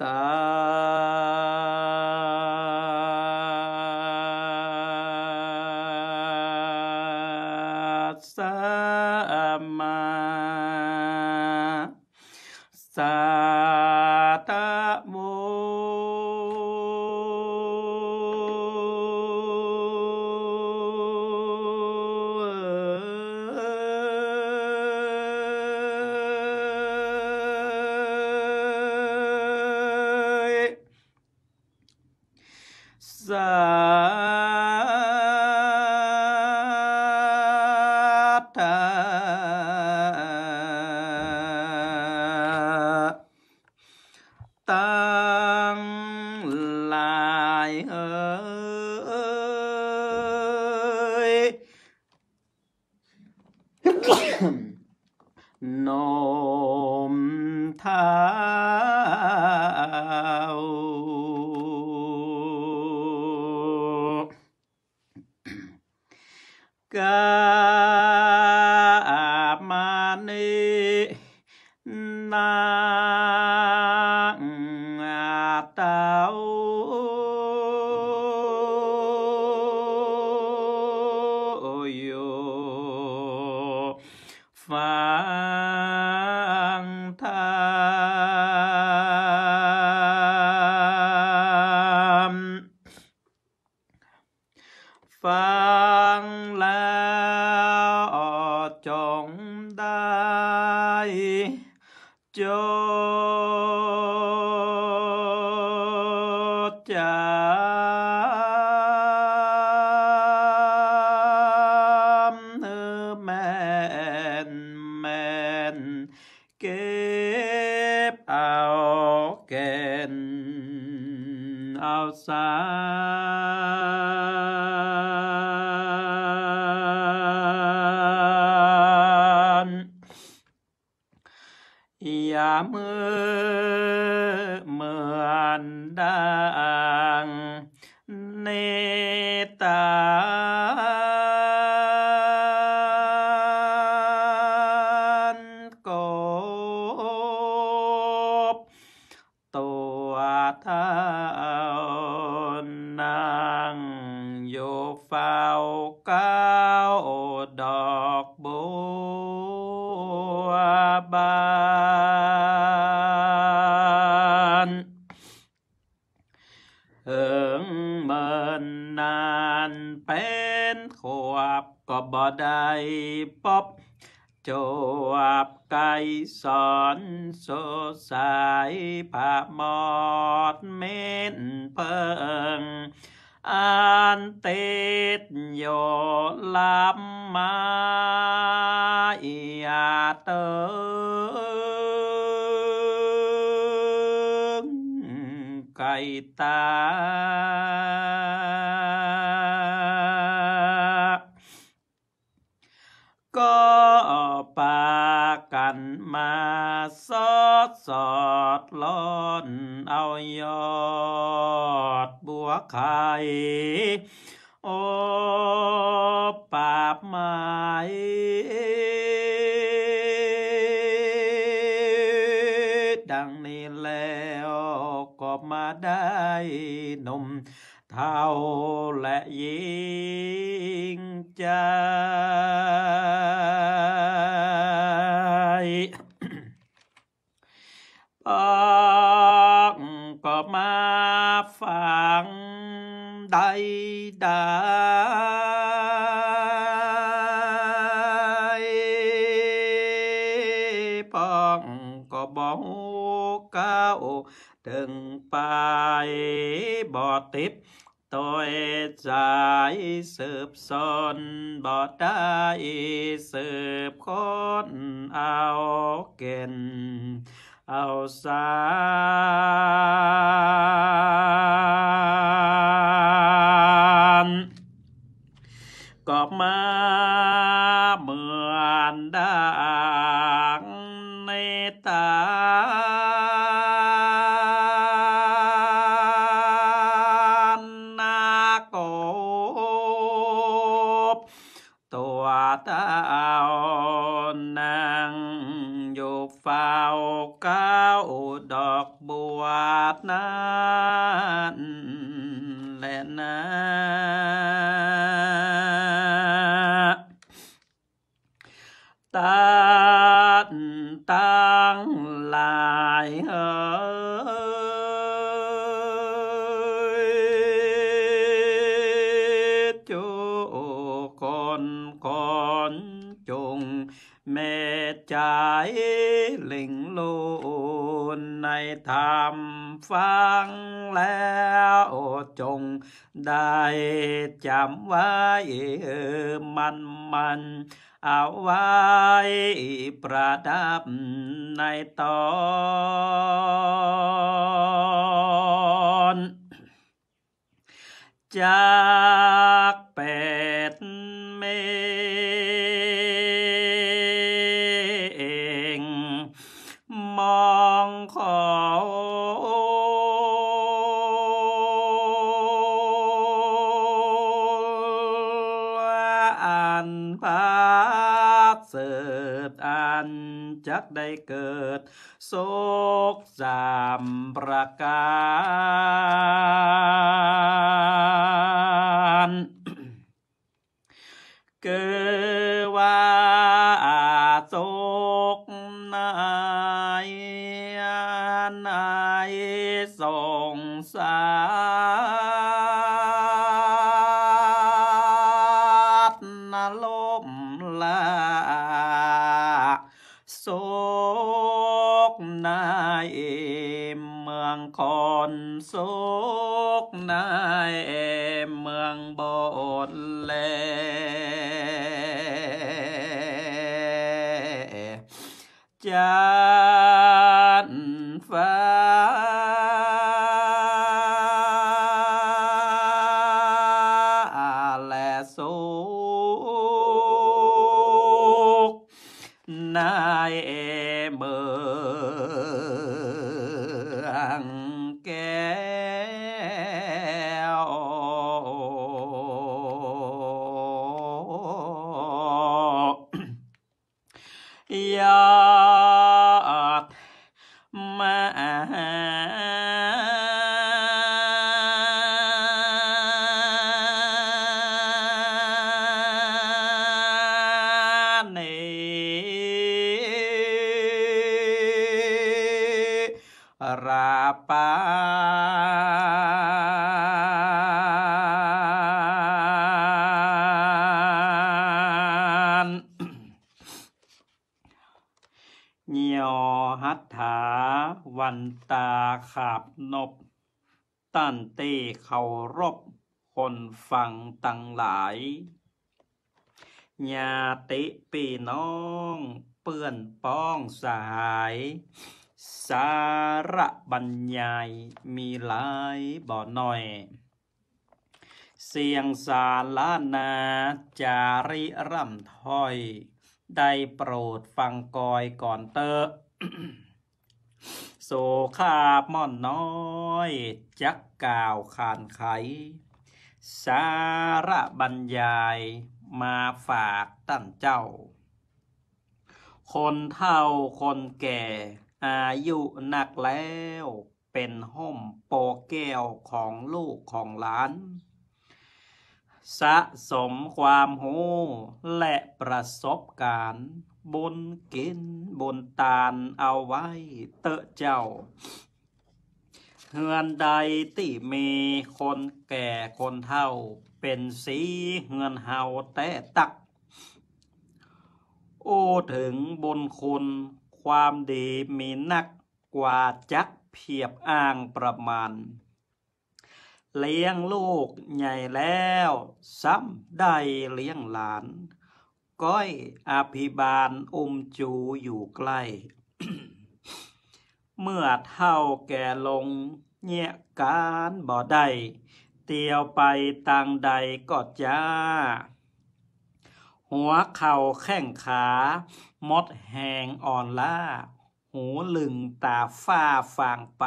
Tá. kèn kếp ao kèn ao xa Ya mơ mơ an đang ta นสดายผาหมอดเม่นเพิงอันเตดโยลำมาอยาเตอสอดสอดล้นเอายอดบัวไข่ โอปาบไม้ดังนี้แล้วก็มาได้ นมเท่าและยิงใจทิพตัวใจสืบสนบอดได้เอาไว้ประดับในตอน จากเป็นกได้เกิดโศกสามประการ so ราปาเหี่ยหัตถาวันตาขาบนบ ตันเตเขารบคนฟังตั้งหลาย ญาติปีน้องเปื่อนป้องสหายสารบรรยาย มีหลายบ่อน้อย เสียงสาลานาจาริร่ำถ้อยได้โปรดฟังกอยก่อนเตอโสขาบม่อนน้อย จักกาวขานไข สารบรรยาย มาฝากตั้งเจ้า คนเฒ่าคนแก่อายุหนักแล้วเป็นห่มปอแก้วของ ลูก ของหลาน สะสมความโหและประสบการณ์บนกินบนตาลเอาไว้เตะเจ้าเฮือน ใดที่มี คนแก่คนเฒ่าเป็นสีเฮือนเฮาแต่ตัก โอ้ ถึงบนคนความดีมีนักกว่าจักเพียบอ้างประมาณ เลี้ยงลูกใหญ่แล้ว ซ้ำได้เลี้ยงหลาน ก้อยอภิบาลอมจูอยู่ใกล้เมื่อเท่าแก่ลงเงี่ยการบ่ได้เตียวไปต่างใดก็จ้าหัวเข่าแข้งขา มดแหงอ่อนล้า หูลึงตาฝ้าฟางไป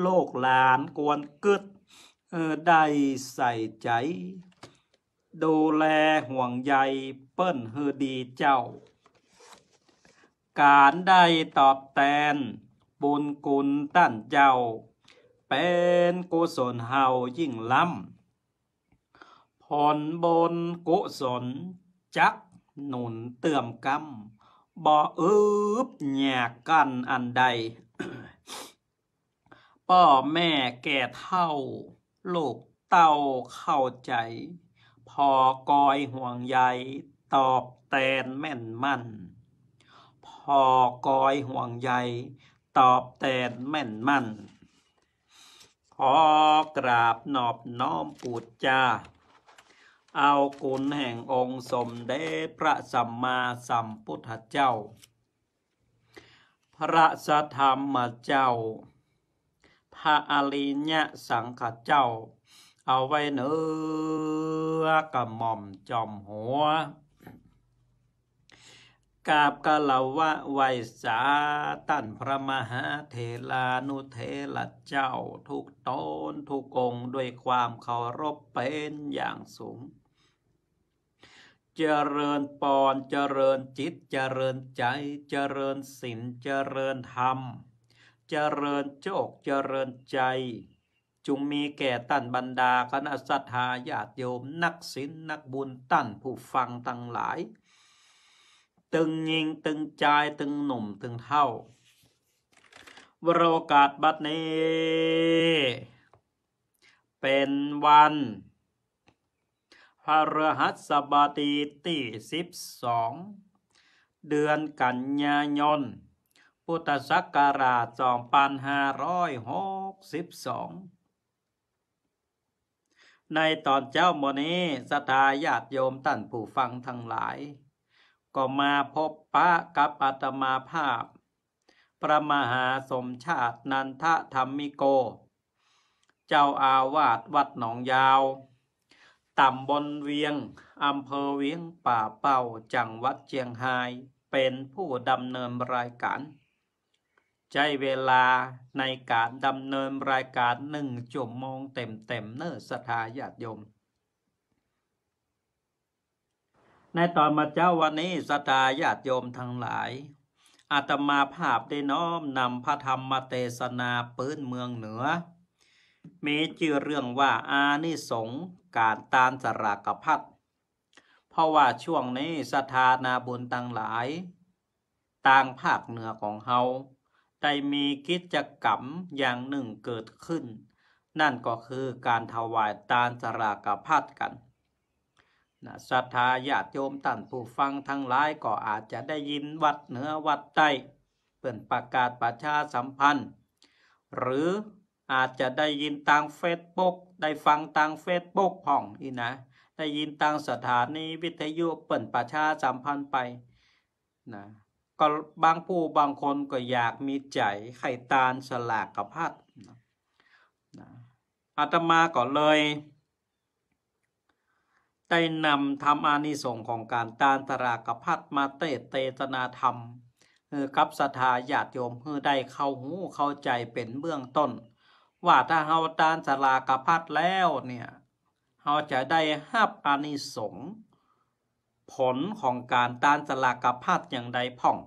โลกหลานกวนกึด เออได้ใส่ใจ ดูแลห่วงใยเปิ้นเฮอดีเจ้า การได้ตอบแทนบุญกุลตั้นเจ้า เป็นกุศลเฮายิ่งล้ำผนบนกุศลจักหนุนเตื่อมกำบ่อืบแหยกกันอันใดพ่อแม่แก่เท่า ลูกเต้าเข้าใจ พอกอยห่วงใยตอบแตนแม่นมั่นพอกอยห่วงใยตอบแตนแม่นมั่นพอกราบนอบน้อมปูดจาเอาคุณแห่งองค์สมเด็จพระสัมมาสัมพุทธเจ้า พระสัธรรมเจ้า พระอริยสังฆเจ้า เอาไว้เนื้อกระหม่อมจอมหัวกาบกะลาวะไวสาตันพระมหาเถรานุเทระเจ้า ทุกตนทุกองด้วยความเคารพเป็นอย่างสูงเจริญปอน เจริญจิต เจริญใจ เจริญศีล เจริญธรรม เจริญโชค เจริญใจจงมีแก่ตั้นบรรดา คณะสัตหาญาติโยมนักศีล นักบุญตั้นผู้ฟังทั้งหลาย ตึงยิง ตึงใจ ตึงหนุ่ม ตึงเท่า วรโอกาสบัดนี้ เป็นวันพรหัสบดีที่สิบสอง เดือนกันยายน พุทธศักราชสองพันห้าร้อยหกสิบสองในตอนเจ้าโมนี้สตาญาติโยมท่านผู้ฟังทั้งหลาย ก็มาพบพระกับอาตมาภาพประมหาสมชาตินันทธรรมิโก เจ้าอาวาสวัดหนองยาวตำบลเวียง อำเภอเวียง ป่าเป่าจังหวัดเชียงราย เป็นผู้ดำเนินรายการใช้เวลาในการดำเนินรายการหนึ่งชั่วโมงเต็มๆเนื้อสถาญาติโยม ในตอนมาเจ้าวันนี้สถาญาติโยมทั้งหลายอาตมาภาพได้น้อมนำพระธรรมเทศนาปื้นเมืองเหนือเมจื่อเรื่องว่าอานิสงการตานสรากพัดเพราะว่าช่วงนี้สถานาบุญต่างหลาย ต่างภาคเหนือของเฮาได้มีกิจกรรมอย่างหนึ่งเกิดขึ้น นั่นก็คือการถวายตานสรากพัดกันนะสัทธาญาติโยมท่านผู้ฟังทั้งหลายก็อาจจะได้ยินวัดเหนือวัดใต้เป็นประกาศประชาสัมพันธ์ หรืออาจจะได้ยินทางเฟซบุ๊กได้ฟังทางเฟซบุ๊กห้องนี่นะ ได้ยินทางสถานีวิทยุเปิดประชาสัมพันธ์ไปนะก็บางผู้บางคนก็อยากมีใจไข่ตาลสลากกับพัดนะ อาตมาก็เลย ได้นำธรรมานิสง์ของการตาลสลากกับพัดมาเตเตนาธรรมกับสถาญาติโยมเพื่อได้เข้าหูเข้าใจเป็นเบื้องต้นว่าถ้าเฮาตานสลากพัดแล้วเนี่ยเฮาจะได้ฮัาอานิสงส์ผลของการตานสลากพัดอย่างใดพ่อง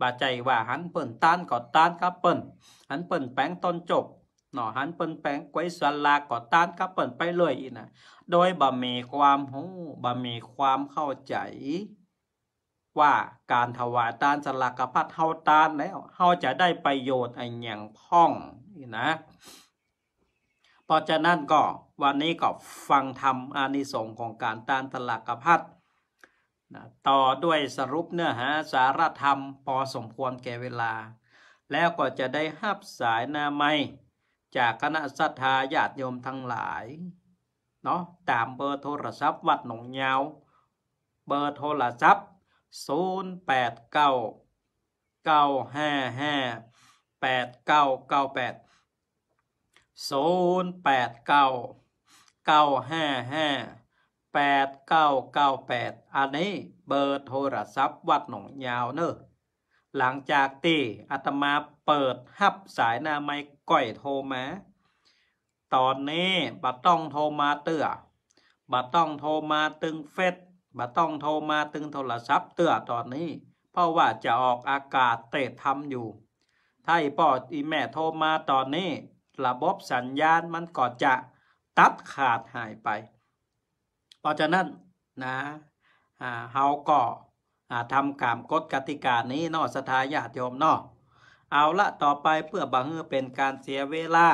บาใจว่าหันเปิ่นตานกอดตานกับเปิ่นหันเปิ่นแปงตนจบหนอหันเปิ่นแปงไว้สลากอดตานกับเปิ่นไปเลยอีนะโดยบ่มีความหู้บ่มีความเข้าใจ ว่าการถวายตานสลากพัดเฮาตานแล้วเฮาจะได้ประโยชน์อันอย่างพ่องนะเพราะฉะนั้นก็ วันนี้ก็ฟังธรรม อานิสงส์ของการตานตลากพัดนะต่อด้วยสรุปเนื้อหาสารธรรมพอสมควรแก่เวลา แล้วก็จะได้หับสายนาไม่จากคณะสัทธาญาติโยมทั้งหลายเนาะตามเบอร์โทรศัพท์ วัดหนองยาว เบอร์โทรศัพท์ 0 8 9 9 5 5 8 9 9 8ศูนย์แปดเก้าเก้าห้าห้าแปดเก้าเก้าแปดอันนี้ เบอร์โทรศัพท์วัดหนองยาวเนอะหลังจากที่อาตมาเปิดหับสายนาไม่ก่อยโทรมาตอนนี้บัต้องโทรมาเตือบัต้องโทรมาตึงเฟซบัต้องโทรมาตึงโทรศัพท์เตือตอนนี้ เพราะว่าจะออกอากาศเตะทำอยู่ ถ้าอีปอดอีแม่โทรมาตอนนี้ระบบสัญญาณมันก็จะตัดขาดหายไป เพราะฉะนั้นนะเฮาก็ทำกามกฎกติกานี้นอสทายาติโยมนอเอาละต่อไปเพื่อบังเอิญเป็นการเสียเวลา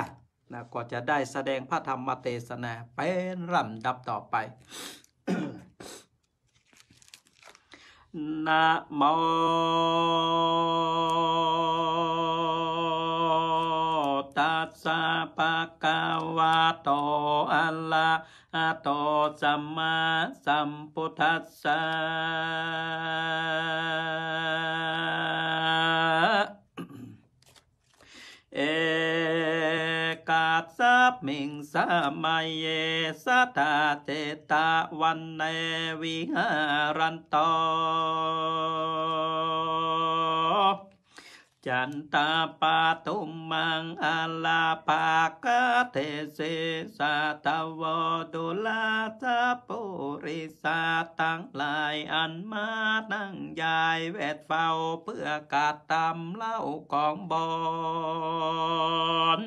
นะก็จะได้แสดงพระธรรมเทศนา เป็นลำดับต่อไปนะโมตัสสะปะกาวาโตอัลลาอาโตสัมมาสัมพุทธัสสะเอกาสัพมิงสมัยเยสัตเจตาวันเนวิหารันโตจันตาปาตุมมังอาลาปากะเทเสสะตาวดุลาสะปุริสาตั้งลายอันมานั่งยายเวทเฝ้าเพื่อกาดตำเล่าของบอน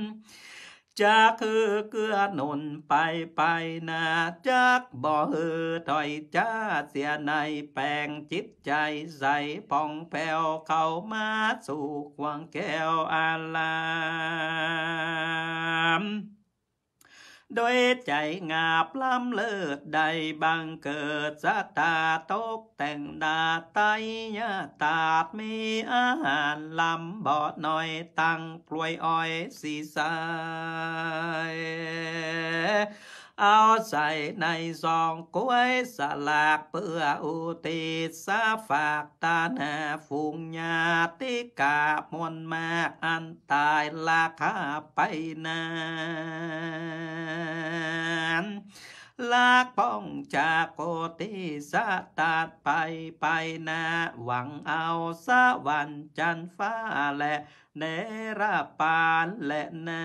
จากคือเกื้อนนไปไปนาจากบ่เฮอถอยจ้าเสียในแปลงจิตใจใสพองแผ้วเข้ามาสู่ควงแก้วอาลามด้วยใจงาบล้ำเลิศใดบังเกิดสตาตกแต่งดาไตยะตาดมีอาหารลำบอดหน่อยตั้งปลวยอ้อยสีสายเอาใส่ในซองกล้วยสลากเพื่ออุติสาฝากตาหน้าฝูงญาติกามวมากอันตาย ลาคาไปนานลากป้องจากโกติสะตาดไปไปนาหวังเอาสวันจันฟ้าและ เนรปานและนา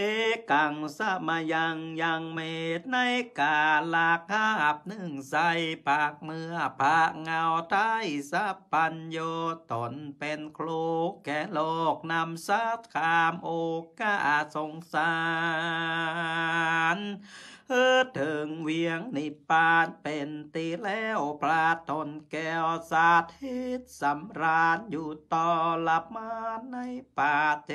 เอกังสมายังยังเมตในกาลาคาบหนึ่งใส่ปากเมื่อปากเงาใต้สัพปัญโยตนเป็นโคลูแก่โลกนำซัดขามโอกาสงสารเออถึงเวียงนิพานเป็นตีแล้วปลาตนแก้วสาธิตสำราญอยู่ต่อหลับมาในป่าเจ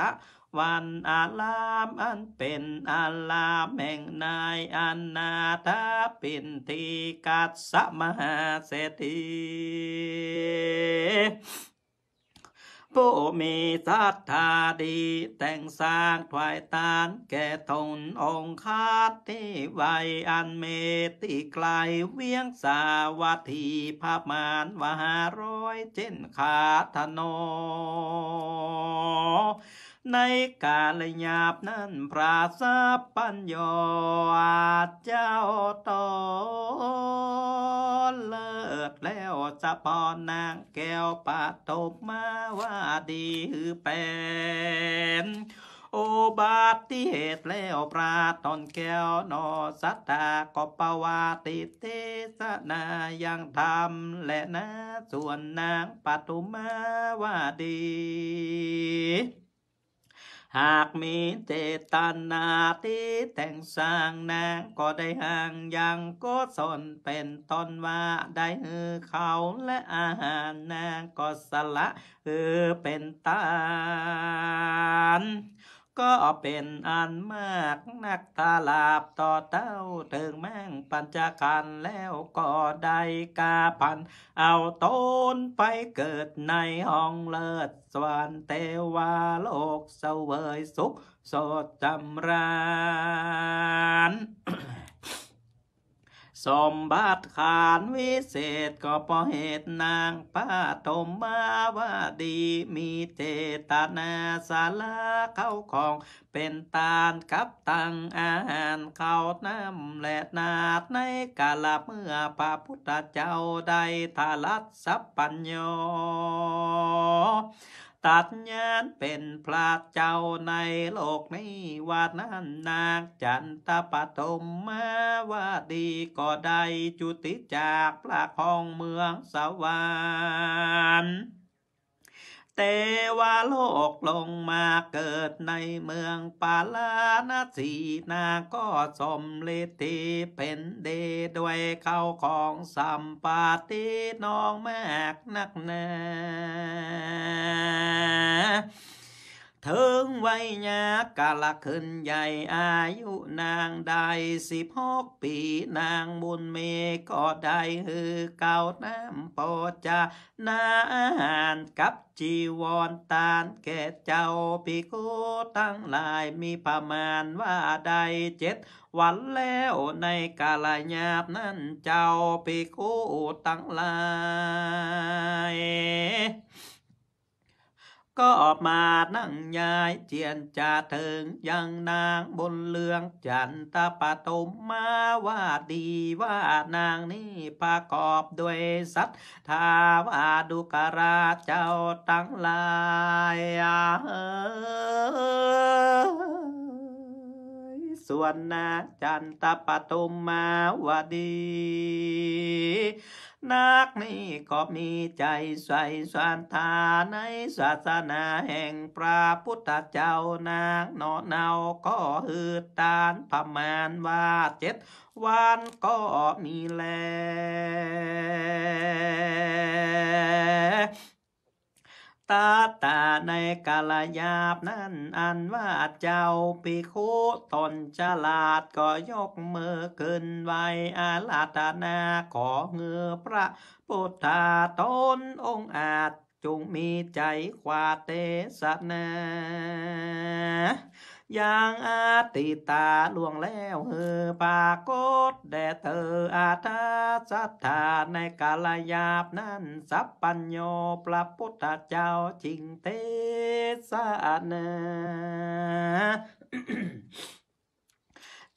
ตะวันอาลาม อันเป็นอาลามแห่งนายอนนาถาปินทีกัสสมหาเศรษฐีผู้มีศรัทธาดีแต่งสร้างถวายทานแก่ทนองคาที่ไวอันเมติ ไกลเวียง สาวัตถีภาพมานวหาร้อยเจนขาธนอในกาลหยาบนั้น พระสาปัญญาเจ้าตอนเลิศแล้ว สะพอนนางแก้วปาตบมาว่าดี หือเป็นโอบาที่เหตุแล้ว ปราตอนแก้วนอสัตตาก็ปวาติเทสนายังทำและนะส่วนนางปตุมาว่าดีหากมีเจตนาที่แต่งสร้างนางก็ได้ห่างยังก็สนเป็นตนว่า ได้เออเขาและอาหารนางก็สละ เออเป็นตานก็เป็นอันมากนักตาลาบต่อเต้า ถึงแม่งปัญจกันแล้วก็ได้กาพัน เอาต้นไปเกิดในห้องเลิศ สวรรค์เทวาโลกเสวยสุขสดจำราสมบัติขานวิเศษก็พอเหตุนางป้าทมมาวาดีมีเจตนาสาระเข้าของเป็นตานกับตังอาหารข้าน้ำและนาดในกาลเมื่อพระพุทธเจ้า ได้ทารัสสัพปัญโยตัดญาณเป็นพระเจ้าในโลกนี้วาดนั้นนางจันตปฐมมาวาดีก็ได้จุติจากพระของเมืองสวรรค์เตวาโลกลงมาเกิดในเมืองปาลานาสีนา ก็สมฤทธิเป็นเดด้วยเข้าของสัมปาติน้องแมกนักแน่เทิงไว้ยากาละขึ้นใหญ่อายุนางได้สิบหกปีนางบุญเมก็ได้ฮือเก่าน้ำปอจานานกับจีวรตานเกตเจ้าปีกูตั้งหลายมีประมาณว่าใดเจ็ดวันแล้ว ในกาลยาบนั้นเจ้าปีกูตั้งหลายก็มานั่งยายเจียนจ่าเถิงยังนางบนเลือง จันตาปตมมาว่าดีว่านางนี้ประกอบด้วยสัตทาวาดุกราเจ้าตั้งลาย ส่วนนาจันตาปตมมาวดีนักนี้ก็มีใจใส่สวนทาในศาสนาแห่งพระพุทธเจ้านางนอเนา ก็หืดตานประมาณว่าเจ็ดวันก็มีแลตาตาในกาลยาบนั้น อันว่าเจ้าปีโคตนฉลาด ก็ยกมือขึ้นไว้อาลาตนาขอเงือพระพุทธาตน องอาจจงมีใจควาเตสนายังอาติตาล่วงแล้วเฮอปากฏแด่เธออาทาสัทธาในกาลยาบนั้นสัพปัญโยพระพุทธเจ้าจิงเทศนา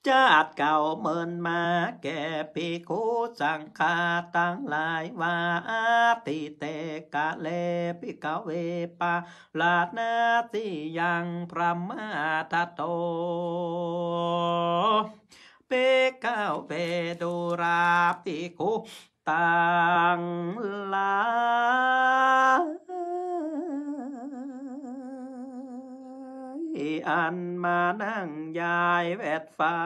จาดเก่าเมินมา แก่ปีโคสังคาตั้งหลายวาติเตกะเลปิกาเวปาลานาติยังพระมาทโต เปกาเวดุราปิโุตังลาอันมานั่งยายแวดฟ้า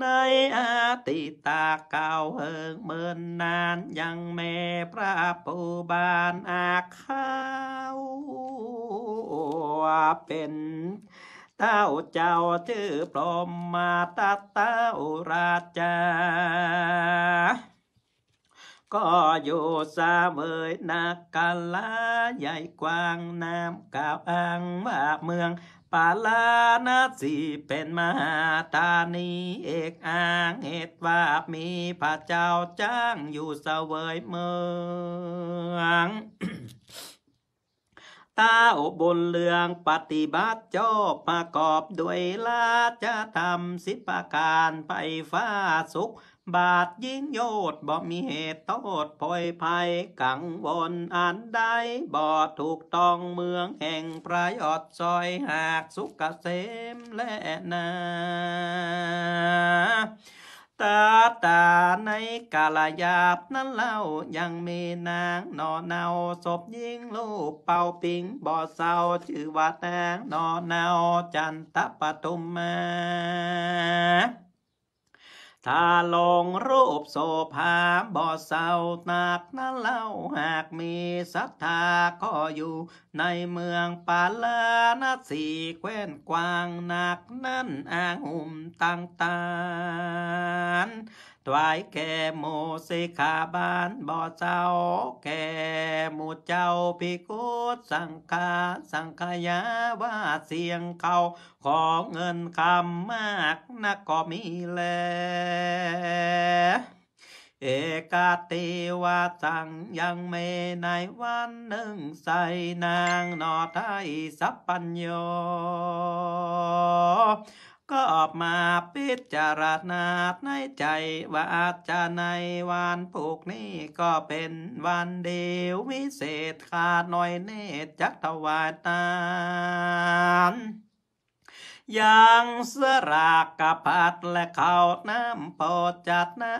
ในอาติตาเก่าเฮิงเมินนานยังแม่พระปูบานอาข้าวเป็นเต้าเจ้าชื่อพรหมมาตาเต้าราชาก็อยู่สาเมยนักกาลาใหญ่กว้าง น้ำกาวอ่างมากเมือง ปาลานาสีเป็นมหาธานี เอกอ่างเหตุว่ามีพระเจ้าจ้างอยู่เสวยเมือง ตาอบนเรืองปฏิบัติจบประกอบด้วยราชธรรมสิบประการไปฟ้าสุขบาทยิงโยดบ่ มีเหตุโทษพอยภัยกังวลอันใดบ่ถูกต้องเมืองแห่งประยอดซอย หากสุกเกษมและนา ตาตาในกาลยาบนั้นเล่ายังมีนางนอเนาศพยิงลูกเป่าปิง บ่อเศร้าชื่อว่าแตงนอเนาจันทปทุมมาถ้าลองรูปโสภาบ่อเศร้าหนักนั้นเล่าหากมีศรัทธาก็อยู่ในเมืองปาลานาสีแคว้นกวางหนักนั้นอ่างหุ่มต่างตานตวายแกโมสิขาบานบ่อเจ้า แกหมูเจ้าพิกุสังฆาสังขยาว่าเสียงเขา ของเงินคำมากนักก็มีแล เอกาตีวาสัง ยังเมในวันหนึ่งใส่นางนอไทยสัพปัญโยก็ออกมาปิดจารณาในใจว่าอาจจะในวันผูกนี้ ก็เป็นวันเดียววิเศษขาดหน่อยเนตจักถวายตานยังสรากกับผัดและข้าวน้ำพอจัดนา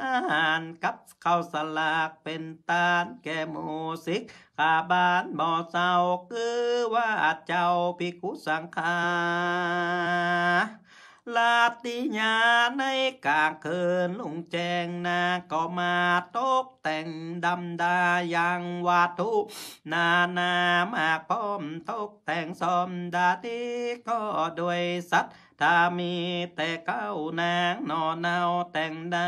นกับข้าวสลากเป็นตาล แก่มูสิกข้าบ้านบ่อเศร้าคือว่าเจ้าพิกุสังขาลาติญาในกาเคืนลุงแจงนา ก็มาตกแต่งดำดายังวัตุนานามากพร้อมตกแต่งสมดาติก็ด้วยสัตว์ถ้ามีแต่เก้านางนอนเอาแต่งได้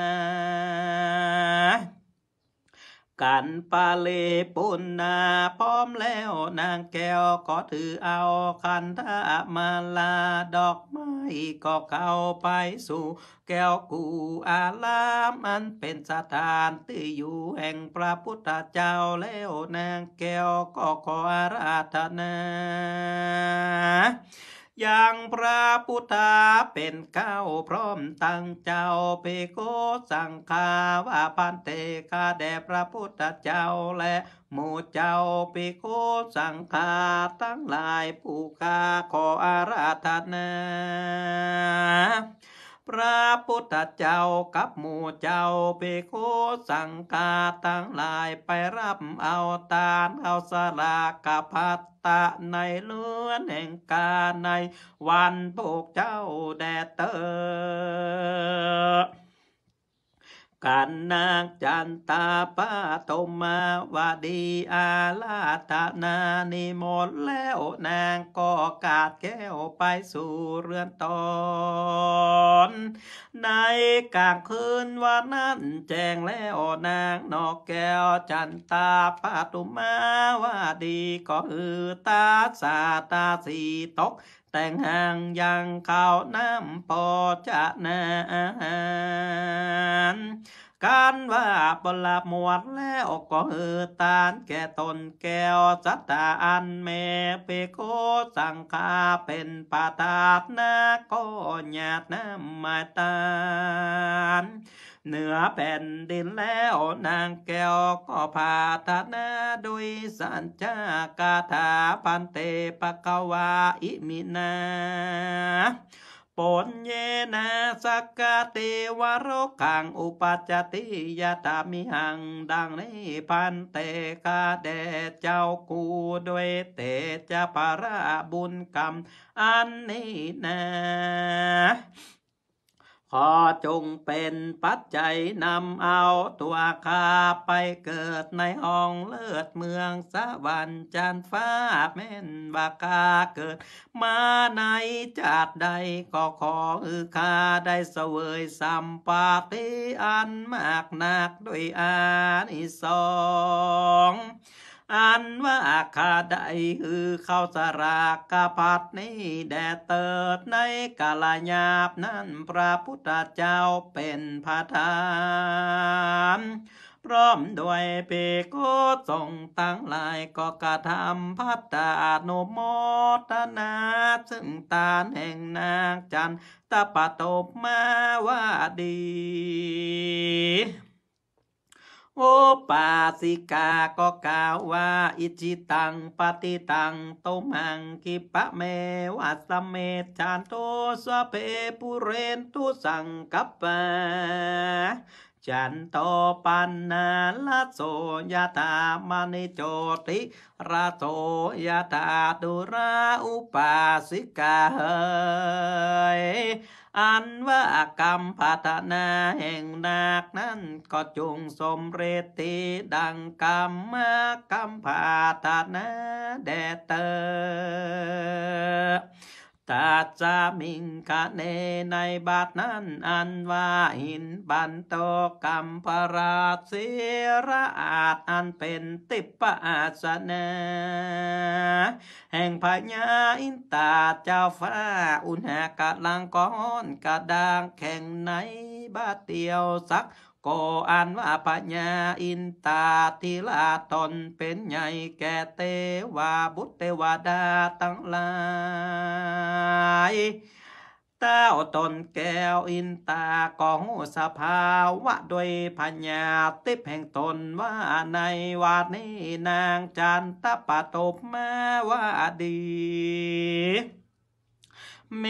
กันปาเลปุนนาพร้อมแล้วนางแก้วก็ถือเอาคันธามาลาดอกไม้ ก็เข้าไปสู่ แก้วกูอาลามอันเป็นสถานที่อยู่แห่งพระพุทธเจ้าแล้วนางแก้วก็ขออาราธนาอย่างพระพุทธาเป็นเก้าพร้อมตั้งเจ้าเปโกสังคาว่าพันเตคาแด่พระพุทธเจ้าและ หมู่เจ้าเปโกสังคาทั้งหลายผู้กาขออาราธนาพระพุทธเจ้ากับหมู่เจ้าเปโคสังกาตั้งหลายไปรับเอาตาลเอาสลากกพัตตะในเลือนแห่งกาในวันพวกเจ้าแดดเตอกันนางจันตาปาตมาวาดีอาลาตานานิมนต์แล้วนางก็กาดแก้วไปสู่เรือนตอนในกลางคืนวันนั้น แจ้งแล้วนางนอกแก้วจันตาปาตุมาวาดีก็อือตาสาตาสีตกแต่งหางยังข้าวน้ำพอจะนานการว่าปลาหมวดแล้ว ก็เออตานแก่ตนแก้วสัตตาอันเมเปโกสังคาเป็นปาตาตนาก็หยาดน้ำมาตานเหนือแผ่นดินแล้ว นางแก้วก็พาทนาด้วยสัญชากาถาพันเตปะกวาอิมินาปนเยนาสักกาเตวโรกัง อุปจติยะตามิหังดังนี้พันเตกาเดเจ้ากูด้วยเตจะปราบุญกรรม อันนี้นะขอจงเป็นปัจจัยนำเอาตัวข้าไปเกิดในห้องเลือดเมือง สวรรค์จันฟ้าแม่นบากาเกิด มาในจาดใดก็ขออือ้า ได้เสวยสัมปาติอันมากนักด้วยอานิสงส์อันว่าข้าได้คือเข้าสรากะพัดนี้แดเติดในกาลยาบนั้นพระพุทธเจ้าเป็นพระธรรมพร้อมด้วยเปโกทรงตั้งลายก็กระทำพัฒตาโนโมตนา ซึ่งตาแห่งนางจันตะปะตบมาว่าดีโอปาสิกาก็กล่าวว่าอิจิตังปฏิตังโตมังกิปะเมวัสเมจานโตสะเพปุเรนตุสังกัปะจันโตปันนาลโสยะตามนิโจติราโสยะตาดุราอุปาสิกาเฮอันว่ากรรมพัฒนาแห่งนาคนั้น ก็จงสมเรติดังกรรมกรรมพัฒนาแด่เตอตาจามิงคะเนในบาทนั้น อันว่าหินบันโตกรรมพราศีระอาจอันเป็นติปอาสนะแห่งพญาอินตาเจ้าฟ้า อุณหกะลังก้อนกระดางแข่งในบาทเดียวสักกอันว่าปัญญาอินตาทิลาตนเป็นใหญ่แก่เตวาบุตรเตวดาตั้งหลายเต้าตนแก้วอินตาของสภาวะด้วยพัญญาติพแห่งตนว่าในวัดนี้นางจันตปะตบมาว่าดีเม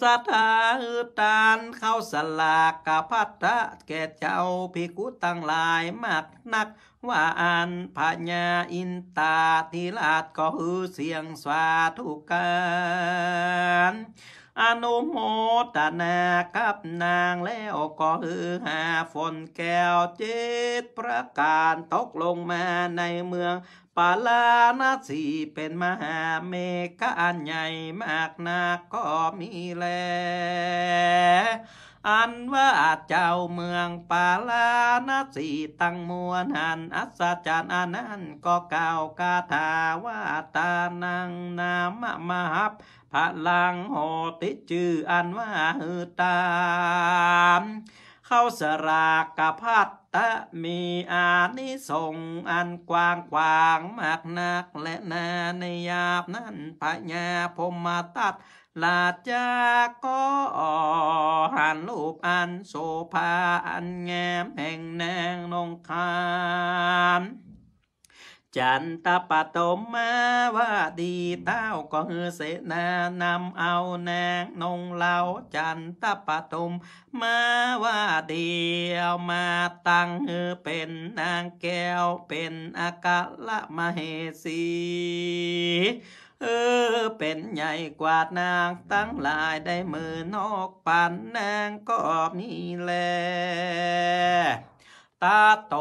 สทาอืตานเข้าสลากกะพัทะแก่เจ้าพิกุตั้งหลายมากนัก ว่าอันพญาอินตาทิลาดก็หือเสียงสวาทุกันอนุโมตนากับนางแล้วก็ฮือหาฝนแก้วเจิตประการตกลงมาในเมืองปาลานาสีเป็นมหาเมฆอันใหญ่มากนักก็มีแลอันว่าเจ้าเมืองปาลานาสีตั้งมวลหันอัศจรรย์อันนั้นก็กล่าวคาถาว่าตานังนามมหับพลังโหติจืออันว่าหือตามเข้าสรากพัดตะมีอานิสงอันกว้างกวางมากนักและนาในยาบนั้นพระญาพมมาตัดลาจาก็หันรูปอันโสภาอันแงมแห่งนงนงคานจันตปตมมาว่าดีเต้าก็เฮเสนานำเอาแนงนงเล่าจันตปตมมาว่าดีเอามาตั้งเฮเป็นนางแก้วเป็นอากาละมเหสีเออเป็นใหญ่กว่านางตั้งหลายได้มือนอกปันนางก็มีแลตาโต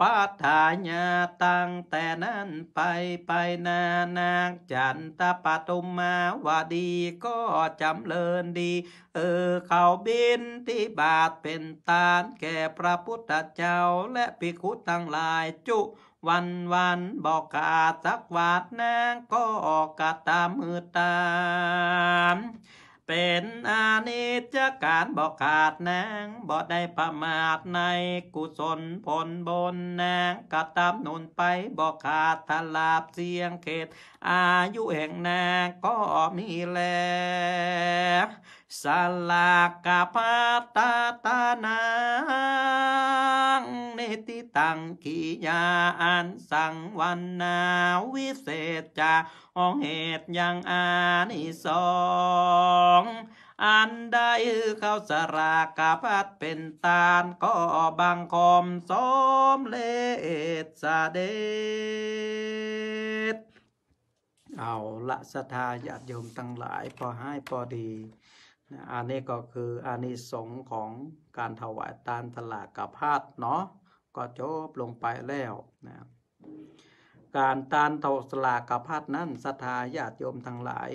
ปัฏฐานาตั้งแต่นั้นไปไปนานางจันตาปตุมาวดีก็จำเลินดีเออเขาบินที่บาทเป็นตาลแก่พระพุทธเจ้าและปิกุตั้งหลายจุวันวันบอกกาสักวาดนางก็ออกกาตามือตามเป็นอานิจการบอกขาดแนงบกได้ประมาทในกุศลผลบนแนงกระตำนุนไปบอกขาดทลาบเสียงเขต อายุแห่งแนงก็มีแลสลากกาปาตาตานังเนติตังขียาอันสังวันนาวิเศษจาองเหตุยังอานิสองอันได้เข้าสรากาพัดเป็นตาลก็บังคมสมเลสสเดชเอาละสทายาโยมตั้งหลายพอให้พอดีอันนี้ก็คืออานิสงส์ของการถวายตานตลาดกับพาดเนาะก็จบลงไปแล้วนะการตานตาสลากกับพาดนั้นศรัทธาญาติโยมทั้งหลาย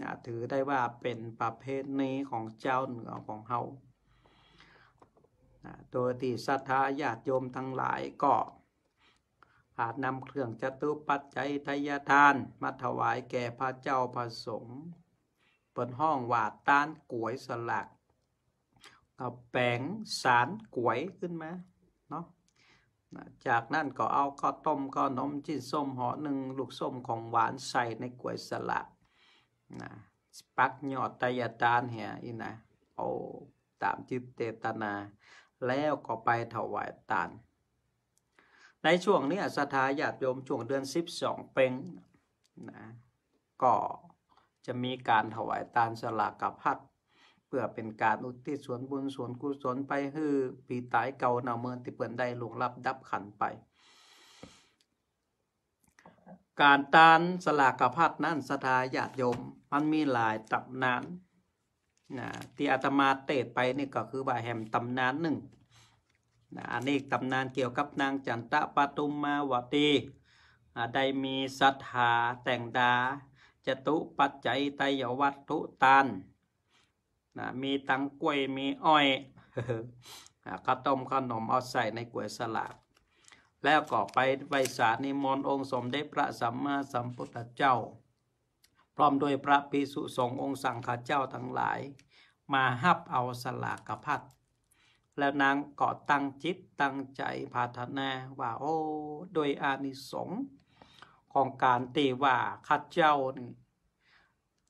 นะถือได้ว่าเป็นประเภทนี้ของเจ้าเหนือของเฮาตัวที่ศรัทธาญาติโยมทั้งหลายก็อาจนำเครื่องจตุปัจจัยทยทานมาถวายแก่พระเจ้าพระสงฆ์เปิดห้องว่าต้านกล้วยสลักเอาแป้งสารกล้วยขึ้นมาเนาะจากนั้นก็เอาข้าวต้มข้าวนมจิ้นส้มห่อหนึ่งลูกส้มของหวานใส่ในกล้วยสลักนะปักยอดไตยตานเฮียอีนะโอ้ตามจิตเตตนา แล้วก็ไปถวายตานในช่วงนี้ศรัทธาญาติโยมช่วงเดือน12 เป็งนะก็จะมีการถวายตานสลากกับพัดเพื่อเป็นการอุทิศส่วนบุญส่วนกุศล ไปฮือปีตายเก่าเนาเมินที่เปิ่นได้ลงรับดับขันไป การตานสลากกับพัดนั่นสถาญาติโยม มันมีหลายตำนานนะที่อาตมาเตะไปนี่ก็คือบ่าแหมตำนานหนึ่งนะอันนี้ตำนานเกี่ยวกับนางจันตะปตุมมาวตีได้มีศรัทธาแต่งดาจตุปัจจัยไตยวัตถุตานนะมีตังกล้วยมีอ้อย ข้าวต้มขนมเอาใส่ในกล้วยสลัดแล้วก็ไปไปสานิมนต์องค์สมเด็จพระสัมมาสัมพุทธเจ้า พร้อมด้วยพระภิกษุสงฆ์องค์สังฆเจ้าทั้งหลาย มาหับเอาสลากพัดแล้วนางก็ตั้งจิตตั้งใจพาธนาว่าโอ้โดยอานิสงส์ของการตีว่าข้าเจ้านี่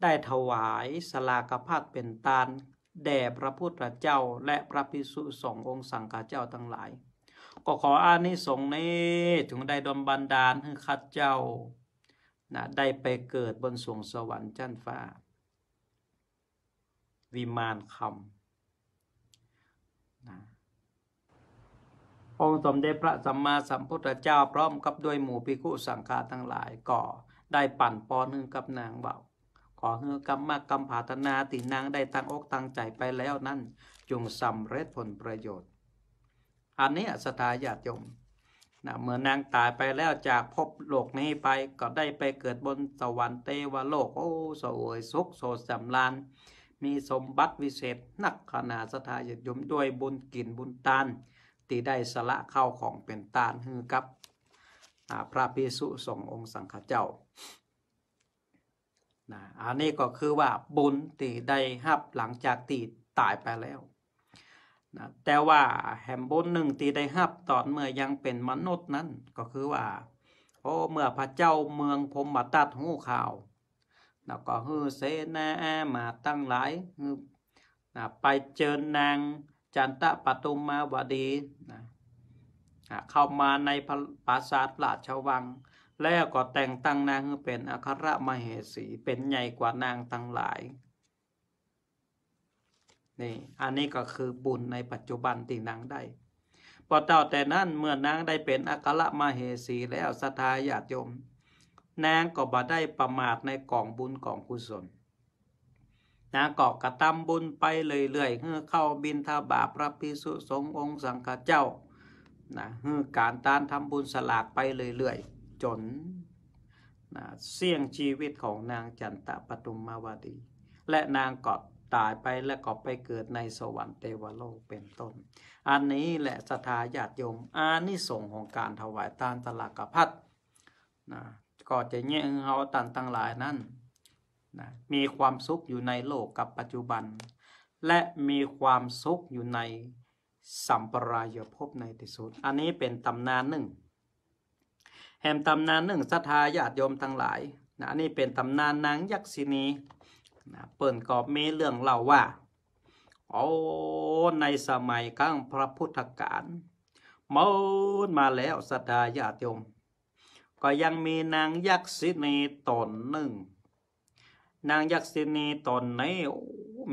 ได้ถวายสลากพัดเป็นตานแด่พระพุทธเจ้าและพระภิกษุสององค์สังฆาเจ้าทั้งหลายก็ขออานิสงส์นี้ถึงได้ดลบันดาลให้ข้าเจ้านะได้ไปเกิดบนสวงสวรรค์ชั้นฟ้า วิมานคำนะองค์สมเด็จพระสัมมาสัมพุทธเจ้าพร้อมกับด้วยหมู่ภิกขุสังฆาทั้งหลายก็ได้ปั่นปอนึงกับนางเบาขอเฮือกรรมมากกรรมผาธนาตินาง ได้ตั้งอกตั้งใจไปแล้วนั้นจงสำเร็จผลประโยชน์ อันนี้สตาญาติโยมนะเมื่อนางตายไปแล้วจากภพโลกนี้ไปก็ได้ไปเกิดบนสวรรค์เตวโลกโอ้สวยสุขโสดสำราน มีสมบัติวิเศษนักขนาสถาญาติโยมด้วยบุญกินบุญตานที่ได้สละเข้าของเป็นตานฮือกับ พระพิสุสงองค์สังฆเจ้านะอันนี้ก็คือว่าบุญตีได้รับหลังจากตีตายไปแล้วนะแต่ว่าแหมบุญหนึ่งตีได้รับตอนเมื่อยังเป็นมนุษย์นั้นก็คือว่าโอ้เมื่อพระเจ้าเมืองพมมาตัดหูข่าว แล้วก็ฮือเสนามาตั้งหลายนะไปเจอนางจันตะปตุมาวดีนะเข้ามาในปราสาทราชวังแล้วก็แต่งตั้งนางเป็นอัครมเหสีเป็นใหญ่กว่านางทั้งหลาย นี่อันนี้ก็คือบุญในปัจจุบันที่นางได้พอเต่าแต่นั้น เมื่อนางได้เป็นอัครมเหสีแล้วสทาญาติโยม นางก็บาได้ประมาทในกล่องบุญกองกุศลนางก็กระทำบุญไปเรื่อยๆเฮือเข้าบินทบาทพระภิสุสงฆ์องค์สังฆเจ้านะเือการตานทำบุญสลากไปเรื่อยๆจนนะเสี่ยงชีวิตของนางจันตะปฐุมมาวดี และนางก็ตายไปและก็ไปเกิดในสวรรค์เทวโลกเป็นต้นอันนี้แหละสถาญาติโยมอานิสงของการถวายทานตลากพัดนะก็จะเงี้ยเฮาตันตั้งหลายนั้นนะมีความสุขอยู่ในโลกกับปัจจุบัน และมีความสุขอยู่ในสัมปรายภพในที่สุดอันนี้เป็น ตำนานหนึ่งแห่งตำนานหนึ่งศรัทธาญาติโยมทั้งหลายนะนี่เป็นตำนานนางยักษินีนะเปิดกอบเมเรื่องเล่าว่า โอ้ในสมัยก้างพระพุทธกาลมนมาแล้วศรัทธาญาติโยม ก็ยังมีนางยักษินีตนหนึ่ง นางยักษินีตนนี้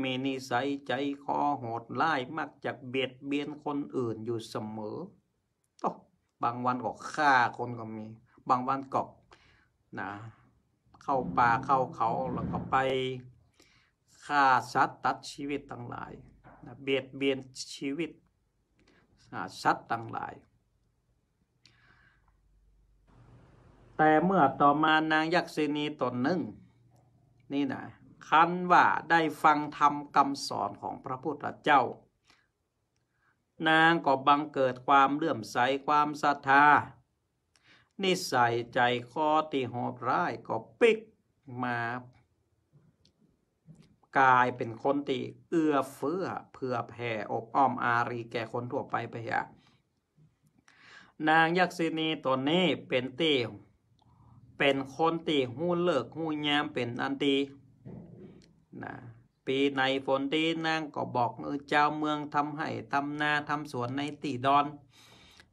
มีนิสัยใจคอโหดร้ายมักจะเบียดเบียนคนอื่นอยู่เสมอบางวันก็ฆ่าคนก็มี บางวันก็นะเข้าป่าเข้าเขาแล้วก็ไปฆ่าสัตว์ตัดชีวิตต่างหลายนะเบียดเบียนชีวิตสัตว์ต่างหลาย แต่เมื่อต่อมานางยักษินีตนหนึ่งนี่นะคันว่าได้ฟังธรรมคำสอนของพระพุทธเจ้านางก็บังเกิดความเลื่อมใสความศรัทธา นิสัยใจคอตีหอบร้ายก็ปิกมากลายเป็นคนตีเอื้อเฟื้อเผื่อแผ่อบอ้อมอารีแก่คนทั่วไปไปฮะนางยักษินีตนนี้เป็นตี เป็นคนตีหูเลิกหูยามเป็นอันตีนะปีในฝนตีนางก็บอกเจ้าเมืองทำให้ทำนาทำสวนในตีดอน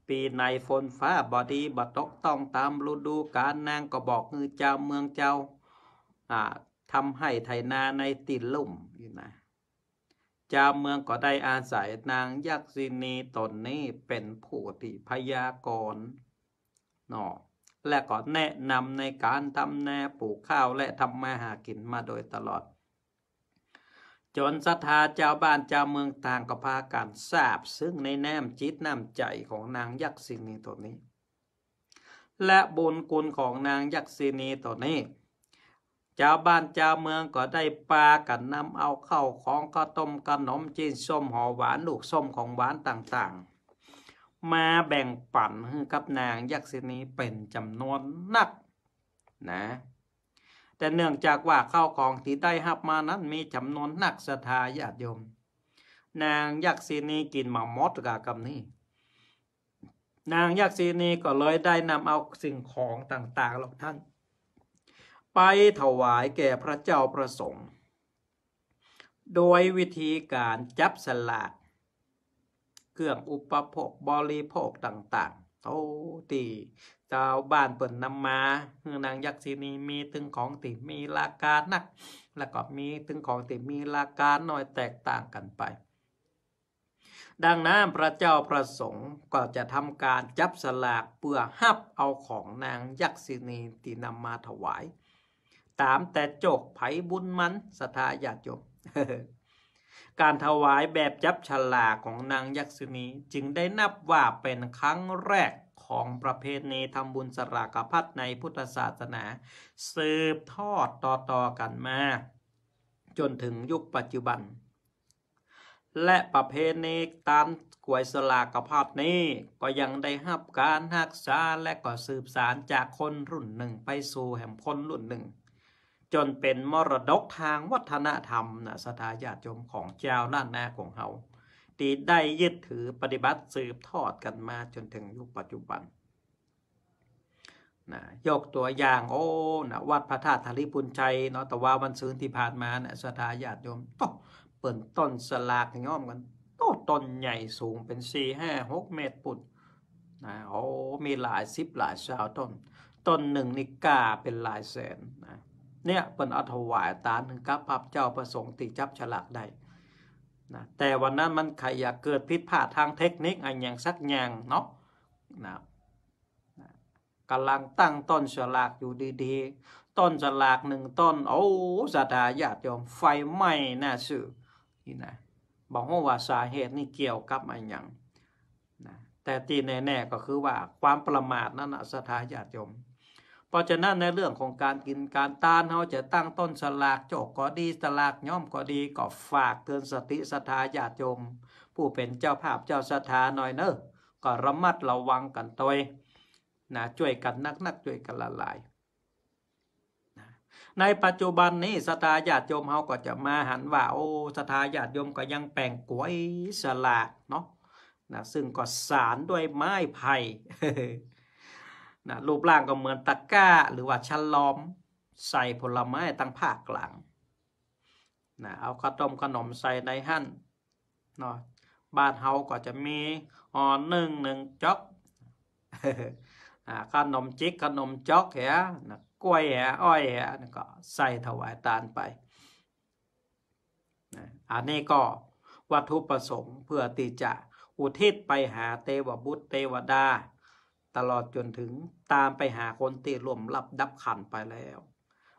ปีในฝนฟ้าบอดีบตกต้องตามฤดูกาลนางก็บอกเจ้าเมืองเจ้าาทำให้ไถนาในตีลุ่มอยู่นะเจ้าเมืองก็ได้อาศัยนางยักษินีตนนี้เป็นผู้ที่พยากรณ์เนาะและก็แนะนำในการทำนาปลูกข้าวและทำมาหากินมาโดยตลอดจนศรัทธาชาวบ้านชาวเมืองต่างก็พากันทราบ ซึ่งในแนมจิตน้ำใจของนางยักษินีตนนี้ และบุญคุณของนางยักษินีตนนี้ชาวบ้านชาวเมืองก็ได้ปากันนำเอาเข้าของข้าต้มขนมจีนส้มห่อหวานลูกส้มของหวานต่างๆ มาแบ่งปันให้กับนางยักษินีเป็นจำนวนนักนะแต่เนื่องจากว่าข้าวของที่ได้หับมานั้นมีจำนวนหนักสทธาญาติโยม นางยักษีนีกินหมามอดกากรรมนี้ นางยักษีนีก็เลยได้นำเอาสิ่งของต่างๆหลอกท่าน ไปถวายแก่พระเจ้าประสงค์ โดยวิธีการจับสลากเครื่องอุปโภคบริโภคต่างๆโตตีชาวบ้านเปิดนํำมานางยักษีนีมีถึงของติมีราคานัก แล้วก็มีถึงของติมีราคาน้อยแตกต่างกันไป ดังนั้นพระเจ้าประสงค์ก็จะทำการจับสลากเพื่อหับเอาของนางยักษีนีที่นำมาถวาย ตามแต่โจกไผบุญมันสถาญาจบมการถวายแบบจับฉลาก ของนางยักษณนีจึงได้นับว่าเป็นครั้งแรกของประเพณีทำบุญสรากพัดในพุทธศาสนาสืบทอดต่อๆกันมาจนถึงยุคปัจจุบัน และประเพณีตามกวยสลากพัดนี้ก็ยังได้รับการหักษาและก็สืบสารจากคนรุ่นหนึ่งไปสู่แห่งคนรุ่นหนึ่ง จนเป็นมรดกทางวัฒนธรรมนะสถาญาติโยมของเจ้าน้านน่ของเขาที่ได้ยึดถือปฏิบัติสืบทอดกันมาจนถึงยุคปัจจุบันนะยกตัวอย่างโอ้นะวัดพระธาตุธาริพุนชัยเนาะแต่ว่าวันซื้อที่ผ่านมาเนะี่ยสถาญาติโยมต้เปิดต้นสลากย่อมกันต้นต้นใหญ่สูงเป็นสี่ห้าหกเมตรปุ่นนะโอ้มีหลายสิบหลายชาวต้น ต้นหนึ่งนี่กาเป็นหลายแสนนะเนี่ยเป็นอัถวายตาหนึ่งกับพระเจ้าประสงค์ติจับฉลากได้นะแต่วันนั้นมันใครอยากเกิดผิดพลาดทางเทคนิคอะไรอย่างสักอย่างเนาะนะกำลังตั้งต้นสลากอยู่ดีๆ ต้นสลากหนึ่งต้นโอ้สาธาญาติโยม ไฟไหม้น่าสื่อนี่นะบอกว่าสาเหตุนี่เกี่ยวกับอะไรอย่างนะแต่ตีแน่ๆก็คือว่าความประมาทนั่นนะสาดาญาติโยมเพราะฉะนั้นในเรื่องของการกินการตานเขาจะตั้งต้นสลากโจกก็ดีสลากย่อมก็ดี ก็ฝากเตือนสติสถาญาติโยมผู้เป็นเจ้าภาพเจ้าสถาหน่อยเนอะก็ระมัดระวังกันตัวนะช่วยกันนักนักช่วยกันละลายในปัจจุบันนี้สตาญาติโยมเขาก็จะมาหันว่าโอ้สตาญาติโยมก็ยังแปลงกวยสลากเนาะนะซึ่งก็สารด้วยไม้ไผ่นะรูปร่างก็เหมือนตะกก้า หรือว่าชั้นล้อมใส่ผลไม้ตั้งภาคกลางนะเอาข้าวต้มขนมใส่ในหั่นเนาะบ้านเฮาก็จะมีอ่อนหนึ่งหนึ่งจอกขนมจิกขนมจอกแหนะกล้วยแหอ้อยแหก็ใส่ถวายตาลไปนะอันนี้ก็วัตถุประสงค์เพื่อที่จะอุทิศไปหาเทวบุตรเทวดาตลอดจนถึงตามไปหาคนตีหร่วมหลับดับขันไปแล้ว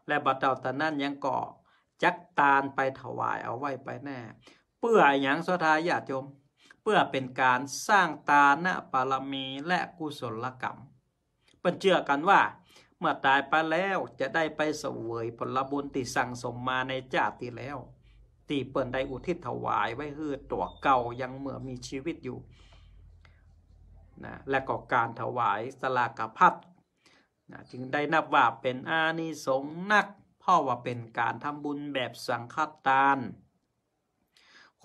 และบัดเดาตะนั่นยังเกาะจักตาลไปถวายเอาไว้ไปแน่เพื่ออย่างสทายญาติโยมเพื่อเป็นการสร้างตาณปารมีและกุศลกรรม เป็นเชื่อกันว่าเมื่อตายไปแล้วจะได้ไปเสวยผลบุญที่สั่งสมมาในจาติีแล้วที่เปิ่นได้อุทิศถวายไว้ฮือตัวเก่ายังเมื่อมีชีวิตอยู่นะและก็การถวายสลากพัดนะจึงได้นับว่าเป็นอานิสงส์นัก เพราะว่าเป็นการทำบุญแบบสังฆทาน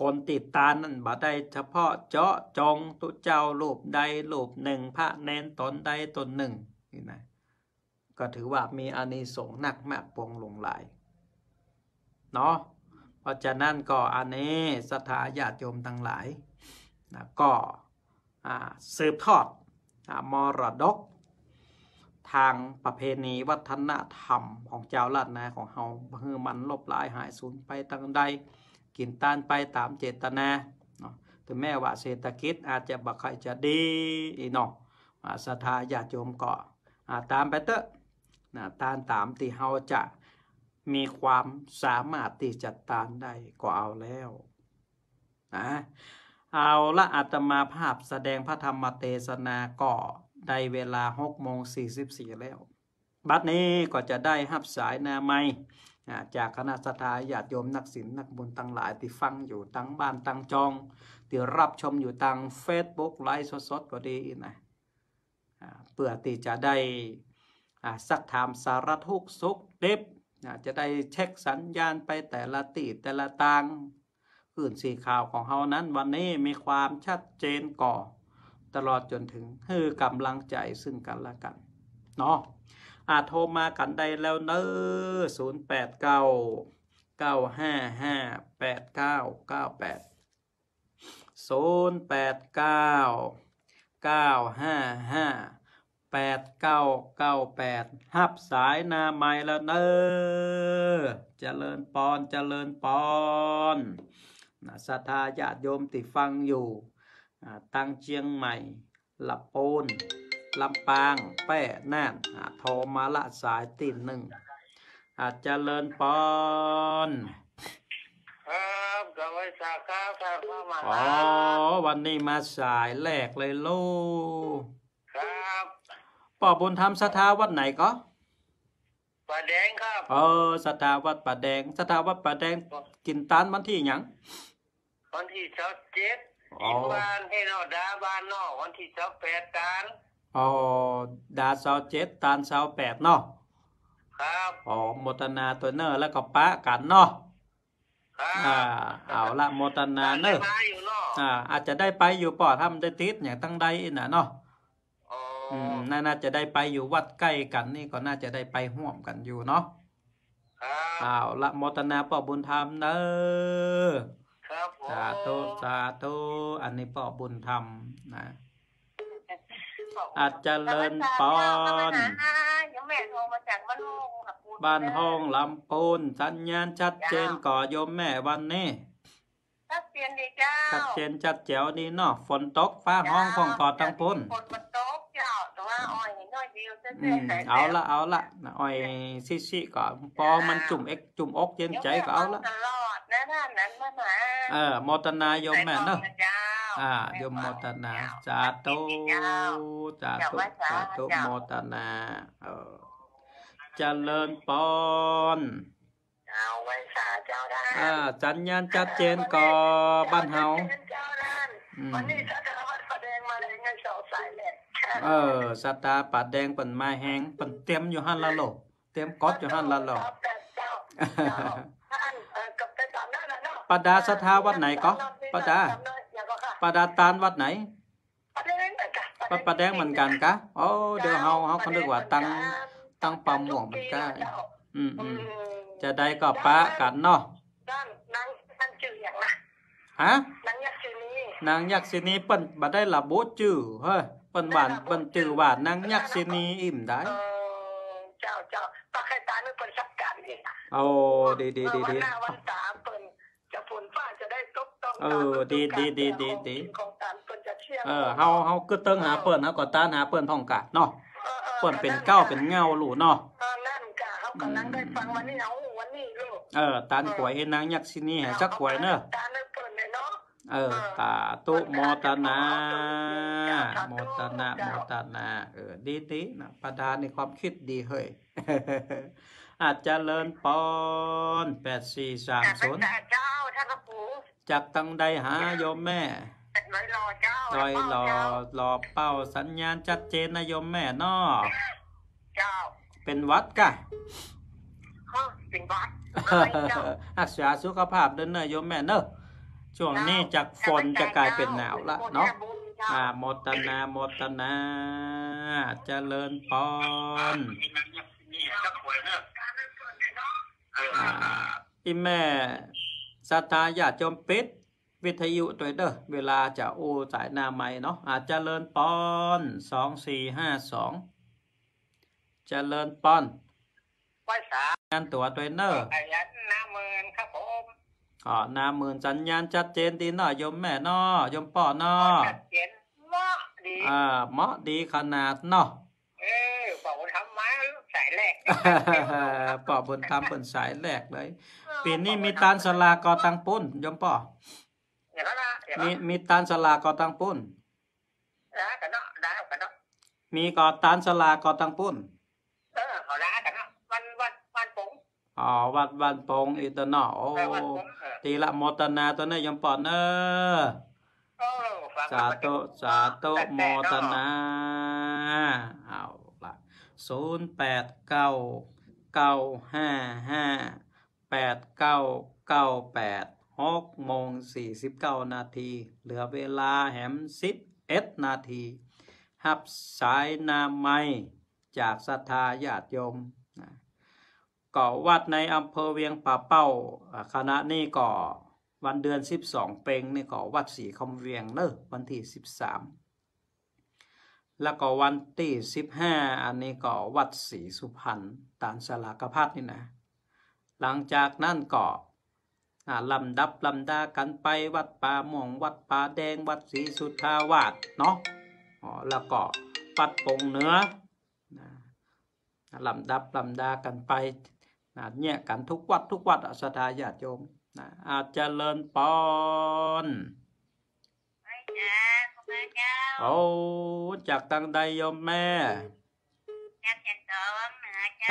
คนติดตานั้นบ่ได้เฉพาะเจาะจง ตุเจ้าลูปใดลูปหนึ่งพระเนนตนใดตนหนึ่งนี่นะก็ถือว่ามีอานิสงส์หนัก มากปองหลงหลาย เนาะ เพราะฉะนั้นก็อันนี้สถาญาติโยมทั้งหลายนะก็สืบทอดมรดก ทางประเพณีวัฒนธรรมของเจ้าลัดนนาของเฮาเพื่อมันลบลายหายสูญไปตั้งใด กินตานไปตามเจตนาถึงแม้ว่าเศรษฐกิจอาจจะบักใครจะดีอีนอศรัทธาญาติโยมก็ตามไปเตอะนะตามตามที่เฮาจะมีความสามารถที่จะตามได้ก็เอาแล้วนะเอาละอาตมาภาพแสดงพระธรรมเทศนาก่อได้เวลาหกโมงสี่สิบสี่แล้ว บัดนี้ก็จะได้หับสายนาไม่จากคณะสัตยาติโยมนักศิลป์นักบุญตั้งหลาย ที่ฟังอยู่ตั้งบ้านตั้งจอง ที่รับชมอยู่ทางเฟซบุ๊กไลฟ์สดๆก็ดีนะเพื่อที่จะได้สักถามสารทุกสุกเด็บจะได้เช็คสัญญาณไปแต่ละตีแต่ละตางพื้นสีขาวของเฮานั้นวันนี้มีความชัดเจนก่อ ตลอดจนถึงคือกำลังใจซึ่งกันและกัน เนาะอาโทรมากันได้แล้วเนอศูนย์แปดเก้าเก้าห้าห้าแปดเก้าเก้าแปดศูนย์แปดเก้าเก้าห้าห้าแปดเก้าเก้าแปดหับสายนาไม้แล้วเนอเจริญปอน เจริญปอนศรัทธาญาติโยมติฟังอยู่ ตังเชียงใหม่ลำโูนลำปางแป้น่านโทรมาละสายตีหนึ่ง อาจเลรินปอน ครับกวัยสาครับครับมาอ๋อวันนี้มาสายแหลกเลยลูกครับปอบุญธรรมสถาวัดไหนก็ป่าแดงครับ เออสถาวัดป่าแดงสถาวัดป่าแดงกินตานมันที่ยังวันที่เช้าเจ็ดอินีกบ้านให้เราดาบ้านนอกวันที่เช้าแปดตานอ๋อดาเสาเจ็ดตานเสาแปดนอครับอ๋อมตนาตัวเนอร์แล้วก็ปะกันนอะอ่าเอาละโมตนาเนอร์อ่าอาจจะได้ไปอยู่ป่อทำได้ติดอย่างตั้งใดอน่ะเนาะออืมน่าน่าจะได้ไปอยู่วัดใกล้กัน นี่ก็น่าจะได้ไปห่วมกันอยู่เนาะครัเอาละโมตนาป่อบุญธรรมเนอร์สาธุสาธุอันนี้ป่อบุญธรรมนะ อาจเจริญปอนบ้านห้องลำปูนสัญญาณชัดเจนก่อโยมแม่วันนี้ชัดเจนดีเจ้าชัดเจนชัดแจ๋วดีเนาะฝนตกฟ้าห้องของกอดทั้งพุ่นฝนมันตกเจ้าแต่ว่าอ้อยน้อยเดียวเส้นเอาละเอาละอ่อยซีซิก่อนพอมันจุ่มเอ็กจุ่มอกเย็นใจก็เอาละนั่นน่ะนั้นมามาเออโมตนาโยมแม่เนอะอ่า โยมโมตนาสาธุสาธุสาธุโมตนา เออเจริญปอนอ่าสัญญาณชัดเจนก่อบ้านเฮาวันนี้สัตว์ปัดแดงมาเลยไงสาวสายแหลกเออสัตว์ปัดแดงเป็นมาแห้งเป็นเต็มอยู่หันละโลเต็มก๊อตอยู่หันละโลปดาสถาวัดไหนก็ปดาปดาตานวัดไหนปะปะแดงเหมือนกันกะอ๋อเดี๋ยวเฮาเฮาคนนึกว่าตั้งตั้งปลาหม่วงมันก็อืมอืมจะได้ก็ปะกันเนาะอฮะนางยักษ์ชืนีือนีเปิ้นบ่ได้ละบุจื้อเฮ้ยเปิ้นหวานเปิ้นจื้อหวานนางยักษ์ชือนีอิ่มได้เจ้าเจ้าปะใค่ตานึกเปิ้นสักกันอีกโอ้ดีดีดีดีวันหน้าวันตาเปิ้นเออดีดี ดีดีดีเออเฮาเฮาก็เติ้งหาเปิ้นเฮาก็ตานหาเปิ้นท้องกะเนาะเปิ้นเป็นเก้าเป็นเงาหลู่เนาะนั่นกะเฮากํลังได้ฟังวันนี้เฮาวันนี้ลูกเออตานขวยเฮ็ดนางยักษ์สินี่ให้จักขวยเนอะตานเปิ้นเนาะเออตาตุโมตนาโมตนาโมตนาเออดีดีนะประดานในความคิดดีเฮ้ยอาจจะเลินปอนแปดสี่สามศูนย์เจ้าท่านครูจากตังใดหาโยมแม่ลอยรอเจ้าลอยรอรอเป้าสัญญาณชัดเจนนะโยมแม่นอเจ้าเป็นวัดกะเป็นวัดอักษาสุขภาพเดินเนยโยมแม่เนอช่วงนี้จากฝนจะกลายเป็นหนาวละเนาะอาดตนาหมตนา เจริญปอนอีแม่สัตยาญาติโยมปิดวิทยุตัวเด้อเวลาจะโอสายนาไม่เนาะอาจจะเลินปอนสองสี่ห้าสองจะเลินปอนางานตัวตัวเนอร์อันนาหมินคัมอนสัญญาณชัดเจนดีเนาะยมแม่เนาะยมป่อเนาะชัดเจนเหมาะดีอ่าเหมาะดีขนาดเนาะป่อบนทำเพิ่นสายแหลกเลยปีนี้มีตานสลากอตังปุ้นยมป่อมีมีตานสลากอตังปุ้นมีกอตานสลากอตังปุ้นอ๋อวัดบ้านปงอีตนาโอ้ตีละมตนาตัวนี้ยมปอนเนอสาธุสาธุมตนาเอาศูนย์แปดเก้าเก้าห้าห้าแปดเก้าเก้าแปดหกโมงสี่สิบเก้านาที เหลือเวลาแหมสิบเอ็ดนาทีหับสายนาไม จากสัทธาญาติโยม ก่อวัดในอำเภอเวียงป่าเป้า คณะนี่ก่อวันเดือนสสิบองเป็งนี่ก่อวัดสีคำเวียงเนอะวันที่สสิบามแล้วก็วันที่สิบห้าอันนี้ก็วัดศรีสุพรรณตานสลากพัดนี่นะ หลังจากนั้นก็ลำดับลำดากันไปวัดป่าม่วง วัดป่าแดงวัดศรีสุทธาวาสเนาะแล้วก็ปัดปงเนื้อลำดับลำดากันไปเนี่ยกันทุกวัดทุกวัดอัศธาญาติโยมอาจจะเลินปอนมาเ้อาจากตังใดโยมแม่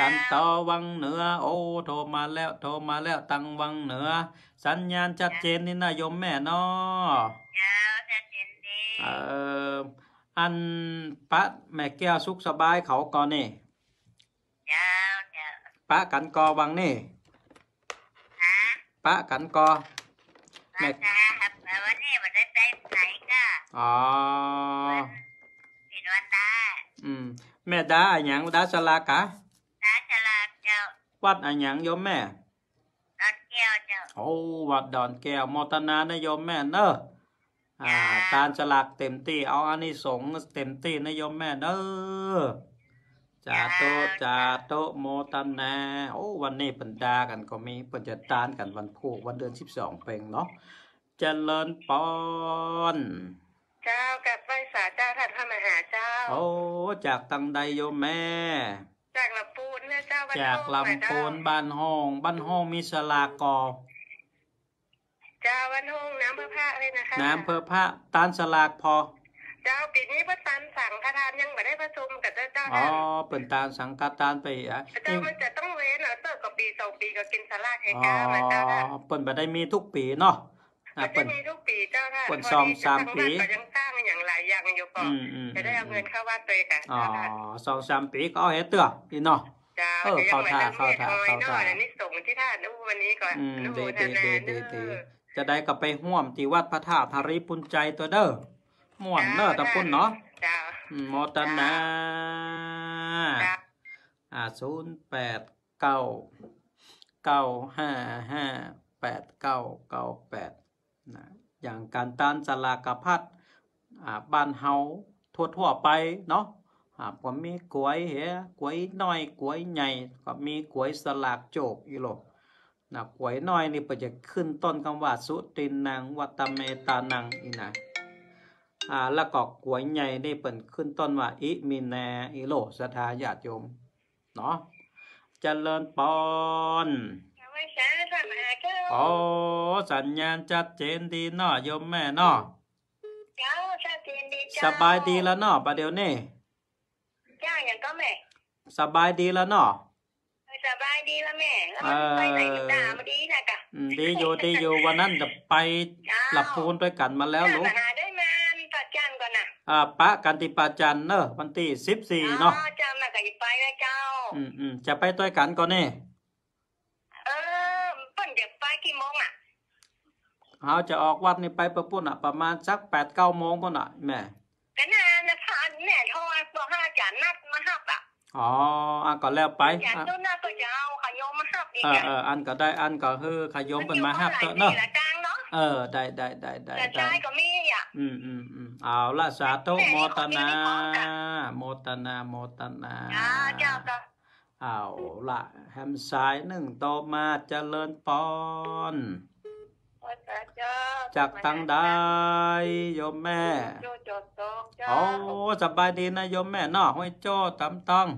ฉันตอวังเหนือวังเหนือ โอ้โทรมาแล้วโทรมาแล้วตังวังเหนือ สัญญาณชัดเจนนี่นาโยมแม่น้าชัดเอออันประแม่แก้วสุขสบายเขาก่อนนี่ป้าะกันกอวังนี่ประกันกอแม่อ๋อเห็นว่าตาอืมแม่ดาอันยังดาะลากะดาะลาเจ้าวัดอันยังโยมแม่ดอนแก้วเจ้า โอ้วัดดอนแก้วมอตนานะโยมแม่เนอะอ่าตาฉลากเต็มตีเอาอันนี้สงเต็มตี่นะโยมแม่เนอะจาโตจาโตโมตันนา โอ้วันนี้ปัญดากันก็มีปัญจตานกันวันพุธวันเดือนสิบสองเป่งเนาะ เจริญปอนเจ้ากับไหวสาเจ้าถัดพระมหาเจ้า โอ้จากตังใดโยมแม่ จากลำปูนเนี่ยเจ้าบ้านจากลำปูนบ้านห้องบ้านห้องมีสลากอจ้าวันห้องน้ำเพื่อพระเลยนะคะน้ำเพื่อพระตานสลากพอเจ้าปีนี้พระตานสังฆทานยังไม่ได้ประชุมกับเจ้าเจ้าอ๋อเป็นตานสังฆตานไปอ่ะเจ้ามันจะต้องเว้นเหรอเติร์กับปีสองปีก็กินสลากให้ก้ามาเจ้าอ๋อเป็นไปได้มีทุกปีเนาะจะได้มีทุกปีเจ้าค่ะคนซอมสามปีก็ยังสร้างอย่างหลายอย่างอยู่ก่อนจะได้เอาเงินเข้าวัดตัวค่ะ อ๋อสองสามปีก็เอาเฮตุเตื้อนี่เนาะจ้เออเข้าท่าเข้าท่าเข้าท่านี่ส่งที่ท่านวันนี้ก่อนอจะได้กลับไปห่วมที่วัดพระธาตุธาริปุญใจตัวเด้อ ม่วนเน้อตะพุ่นเนาะมอตนาอ่าศูนย์แปดเก้า เก้าห้าห้าแปดเก้าเก้าแปดนะอย่างการต้านจลากพัดบ้านเฮาทั่วทั่วไป เนาะก็มีกล้วยเหี้ยกล้วยน้อย กล้วยใหญ่ ก็มีกล้วยสลากโจกอีหลนะกวยน้อยนี่ก็จะขึ้นต้นคำว่าสุตินังวัตเมตานังอีนะอ่าแล้วก็กวยใหญ่นี่เป็นขึ้นต้นว่าอิมินแนอิโลสทาญาติโยมเนาะเจริญปอนโอ้สัญญาณชัดเจนดีเนาะยมแม่เนาะจ้าชัดเจนดีจ้าสบายดีแล้วเนาะประเดี๋ยวนี้จ้าอย่างก็แม่สบายดีแล้วเนาะสบายดีแล้วแม่แล้วไปไหนด่ามาดีนะกะดีอยู่ดีอยู่วันนั้นจะไปหลับพูนไปกันมาแล้วลูกได้มปจันก่อนนะอ่าปะกันติปาจันเนอะวันที่สิบสี่เนาะจะมากันไปนะเจ้าอืมอืมจะไปตัวกันก่อนเนี่ยเขาจะออกวัดนี่ไปประปุ่นอ่ะประมาณสักแปดเก้าโมงก็หนอ่ะแม่ต็นานะพานแม่ทอบอกห้าจานนัดมาหับอ่ะอ๋ออันก็แล้วไปอั่าตนหน้าก็จะเอาขยมมาหับอีกเอออันก็ได้อันก็เฮือขยมเป็นมาหับเนาะเออได้ได้ได้ได้ได้ก็มีอ่ะอืมอืมอืมเอาละสาธุโมตนา โมตนาโมตนาเจ้าจ้าเอาละแฮมซายหนึ่งโตมาเจริญปอนจากตั้งได้โยมแม่โอ้สบายดีนะโยมแม่นอห้อยโจ้ตำต้อง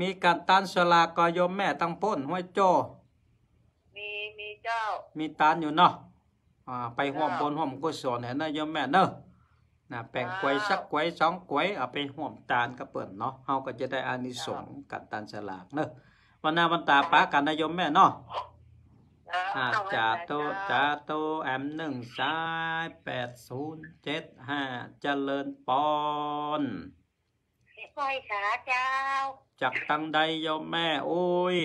มีการตันสลากอยมแม่ตั้งพ้นห้อยโจ้มีมีเจ้ามีตันอยู่เนาะอ่าไปห่วมบนห่วมกุศลเห็นนะโยมแม่เนอะนะแป่งกวยสักกวยสองกวยเอาไปห่วมตานก็เปิดเนาะเฮาก็จะได้อานิสงส์การตันสลากเนาะวันน้าวันตาป้ากันนายมแม่เนาะอาจาโตจ่าโตแอมหนึ่งสายแปดศูนย์เจ็ดห้าเจริญปอนค่อยขาเจ้าจากตังใดยมแม่โอ้ย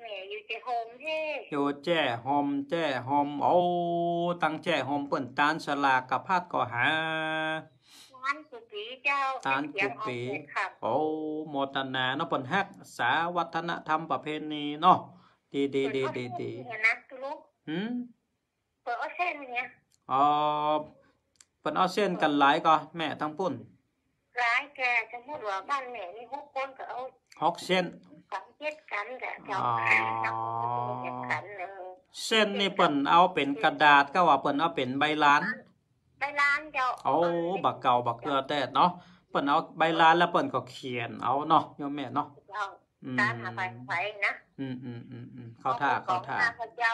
แม่อยู่เจหอมเท่อยู่แจหอมแจ้หอมโอ้ตังแจ้หอมเปิ่นตานสลากกับพาดก่อหางานสุปีเจ้าทานกุปีโอ้โมตนาเนาะผลฮักสาวัฒนธรรมประเพณีเนาะดีดีดีดีดีฮึมเปิดออเซนเนี่ย อ๋อเปิดออเซนกันหลายก็แม่ทั้งปุ่นหลายแกสมมูดว่าบ้านแม่นี่หกคนก็เอาหกเซนสังเกตกันแต่เจ้าเส้นนี่เปิ่นเอาเป็นกระดาษ ก็ว่าเปิ่นเอาเป็นใบลานใบลานเจ้าเอาบักเก่าบักเกลือแต่เนาะเปิ่นเอาใบลานแล้วเปิ่นก็เขียนเอาเนาะโยมแม่เนาะาไไนะ อืมอืมอืมอืมเข้าท่าเข้าท่าของนาพเจ้า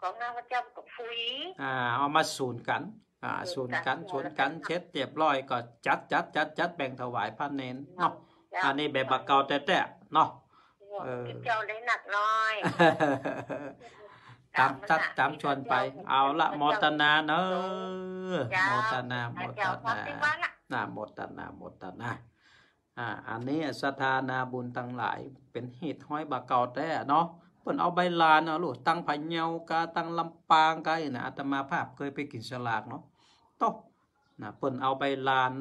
ของนาพระเจ้ากับฟุยอ่าเอามาสูนกันอ่าสูนกันสูนกันเช็ดเจียบร้อยก็จัดจัดจัดจัดแบ่งถวายพระเน้นเนาะอันนี้แบบบักเก่าแต่แต่เนาะเออเจ้าเลยหนักน้อยตามทัดตามชวนไป เอาละโมตนาเนอะโมตนาโมตนาน่าโมตนาโมตนาอ่า อันนี้สถานาบุญตั้งหลาย เป็นเหตุห้อยบาเก่าแต่เนาะเพ่นเอาใบลานเนาะลูกตั้งพนเงากาตั้งลำปางกานนะอาตมาภาพเคยไปกินสลากเนาะโตนะเพิ่นเอาใบลาน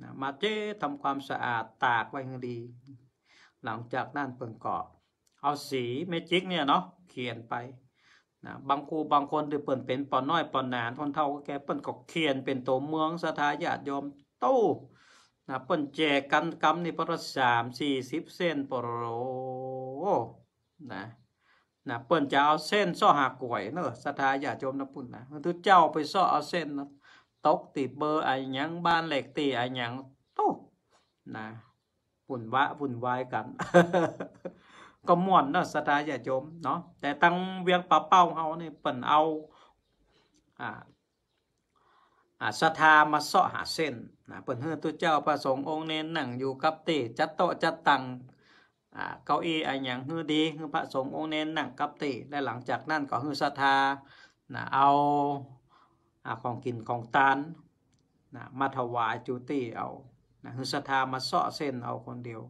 นะมาเจทำความสะอาดตากไว้ให้ดี หลังจากนั้นเพิ่นกะเอาสีเมจิก เนี่ยเนาะ เขียนไปนะบางครูบางคนที่เปิ่นเป็นปอนน้อยปอนนานคนเท่าก็แกเปิ่นก็เขียนเป็นตัวเมืองสถาญาติโยมต้นะเปิ่นแจกกันกำนี่ประมาณสามสี่สิบเส้นปรโรนะ นะ เปิ่นจะเอาเส้นซ่อหากวย เนอะสถาญาติยมนะปุ่นนะทุกเจ้าไปซ่อเอาเส้นนะตกตีเบอร์ไอ้ยังบ้านเหล็กตีไอ้ยังโต้นะปุ่นวะปุ่นวายกันก็ม่วนนาะสตาอย่าโยมเนาะแต่ตั้งเวียงป่าเป้าเฮานี่ยเปิ่นเอาอ่าศรัทธามาเสาะหาเส้นนะเปิ่นเฮือตัวเจ้าประสงค์องค์เน้นหนังอยู่กับเตจัดโตจัดตังอ่าเก้าอี้อันอย่างฮือดีเฮือพระสงค์องค์เน้นหนังกับเตและหลังจากนั้นก็เฮือสัทธานะเอาอ่าของกินของตานนะมาถวายจุติเอานะเฮือสัทธามาเสาะเส้นเอาคนเดียว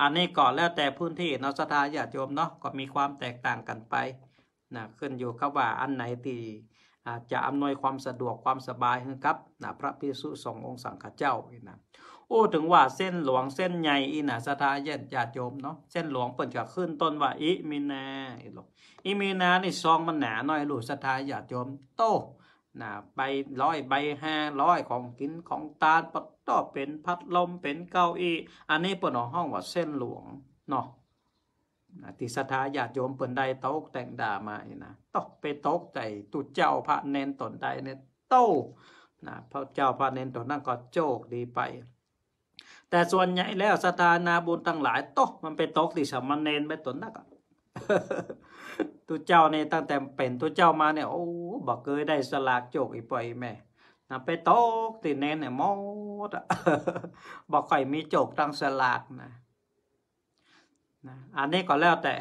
อันนี้ก่อนแล้วแต่พื้นที่นอสถาญาติโยมเนาะก็มีความแตกต่างกันไปนะขึ้นอยู่กับว่าอันไหนที่จะอำนวยความสะดวกความสบายครับนะพระพิสุสงองค์สังฆเจ้าอีนะโอ้ถึงว่าเส้นหลวงเส้นใหญ่อีนะสถาญาติญาติโยมเนาะเส้นหลวงเปิดจกขึ้นต้นว่าอิมีนาอีหลงอิมีนานี่ซองมันหนาหน่อยหลดสถาญาติโยมโตนะใบร้อยใบห้าร้อยของกินของตาลปต่อเป็นพัดลมเป็นเก้าอี้อันนี้เปิดห้องว่าเส้นหลวงเนาะติสถาญาติโยมเปิ่นได้โต๊ะแต่งดามาอีนะตกไปโต๊ะใจตุเจ้าพระเน้นตนใดเนี่ยโต้นะพระเจ้าพระเน้นตนนั่นก็โจกดีไป แต่ส่วนใหญ่แล้วสถานาบุญตั้งหลายโต๊ะมันเป็นโต๊ะที่สมณเ้นไปตนนั่นก็ตุเจ้าเนี่ยตั้งแต่เป็นตุเจ้ามาเนี่ยโอ้บอกเคยได้สลากโจกอีปไปแม่นะไปโตกตีเน้นเนี่ยมดบอกข่มีโจกตังสลากนะนะอันนี้ก็แล้วแต่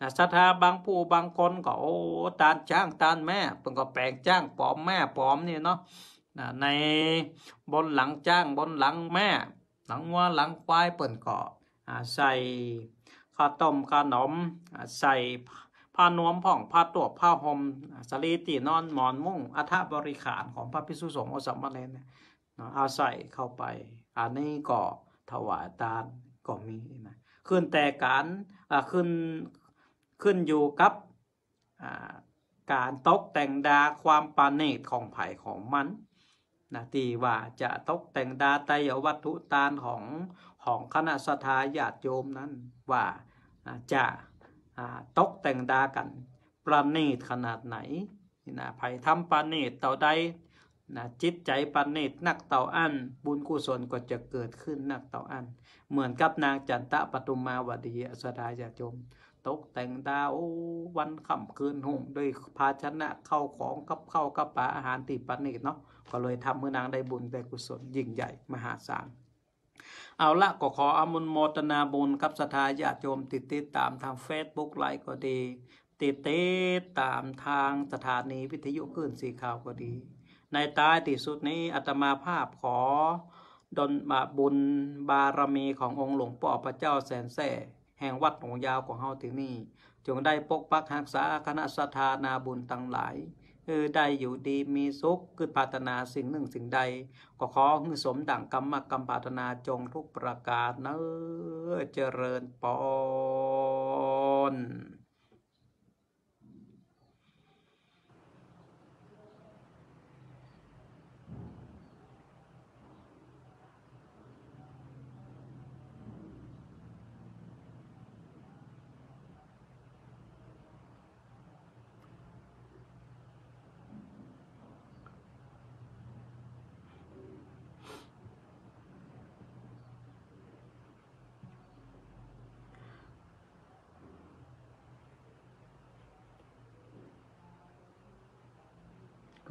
นะสถาบางผู้บางคน ก็โอ้ตานจ้างตานแม่เป็นก็แปลงจ้างปอมแม่ปอมนี่เนาะนะในบนหลังจ้างบนหลังแม่หลังว่าหลังควายเปิ่นก็ใส่ข้าวต้มขนมใส่ผผ้านวมผ่องผ้าตวบผ้าหม่มสลีตีนอนหมอนมุ่งอัฐบริขารของพระพิสุสงฆ์อสัมมาเลนเอาใส่เข้าไปอันนี้ก็ถวายตานก็มีนะขึ้นแต่การขึ้น ขึ้นอยู่กับการตกแต่งดาความปาเนตของไผ่ของมันนะตีว่าจะตกแต่งดาไตยวัตถุตานของของคณะสถาญาติโยมนั้นว่าจะตกแต่งดากันประณีตขนาดไหนนะไั่ทำประณีตเต่าใดนะจิตใจประณีตนักเต่าอันบุญกุศลก็จะเกิดขึ้นนักเต่าอันเหมือนกับนางจันตะปตุมาวดีสดาจาจมตกแต่งดาววันค่ำคืนหุ่มด้วยภาชนะเข้าของกับเข้ากับปลาอาหารติปรนณีตเนาะก็เลยทำเมื่อนางได้บุญได้กุศล ยิ่งใหญ่มหาศาลเอาละก็ขออมุนโมตนาบุญกับสทาญาติโยมติดติดตามทางเฟซบุ๊กไลค์ก็ดี ติดติดตามทางสถานีวิทยุคลื่นสีขาวก็ดี ในตายที่สุดนี้อาตมาภาพขอดนบาบุญบารมีขององค์หลวงป่อพระเจ้าแสนแส่แห่งวัดหงยาวของเฮาที่นี่จงได้ปกปักหักษาคณะสถานาบุญตั้งหลายเออได้อยู่ดีมีสุขคือปรารถนาสิ่งหนึ่งสิ่งใด ก็ขอให้สมดังกรรมกรรมปรารถนาจงทุกประการเนอเจริญปอน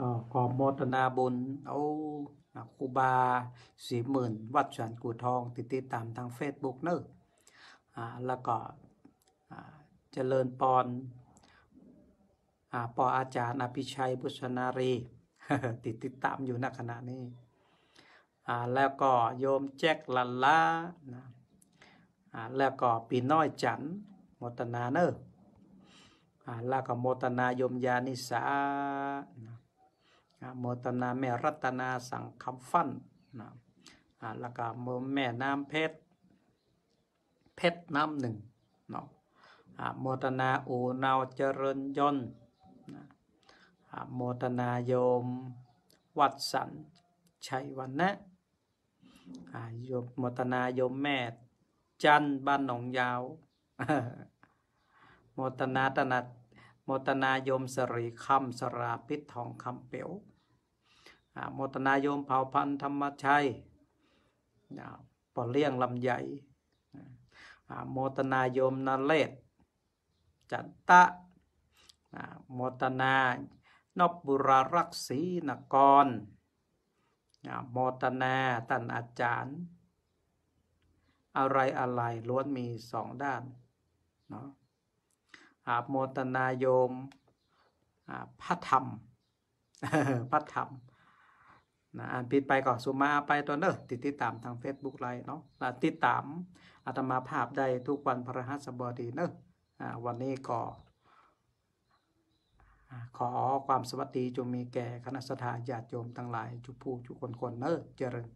ก็ขอโมทนาบุญเอาครูบาสี่หมื่นวัดสวนกูทอง ติดติดตามทางเฟซบุ๊กเนอะแล้วก็เจริญปอนปออาจารย์อภิชัยบุษนารี ติดติดตามอยู่ณขณะนี้ แล้วก็โยมแจ็คลันล่านะแล้วก็ปีน้อยจันโมตนาเนอะแล้วก็โมตนายมยานิสาโมตนาแม่รัตนาสังคำฟันนะแล้วก็แม่น้ำเพชรเพชรน้ำหนึ่งเนาะโมตนาอูนาวเจริญยนนะโมตนาโยมวัดสันชัยวันนะโยมโมตนาโยมแม่จันบ้านหนองยาว โมตนาตนาโมตนาโยมสรีคำสราพิษทองคำเปียวโมตนายมเผ่าพันธุ์ธรรมชัยปอเลี่ยงลำใหญ่ โมตนายมนาเลศจันตะโมตนานบบุรารักษีนกร โมตนาตันอาจารย์ อะไรอะไรล้วนมีสองด้านเนาะอาโมตนายมพระธรรมพระธรรมนะอ่านผิดไปก็สุมาไปตัวเนอติดติดตามทาง Facebook ไลน์เนาะติดตามอาตมาภาพได้ทุกวันพระหัสบดีเนอวันนี้ก็ขอความสวัสดีจงมีแก่คณะสถาญาติโยมทั้งหลายจุผู้จุคนคนเนอเจริญ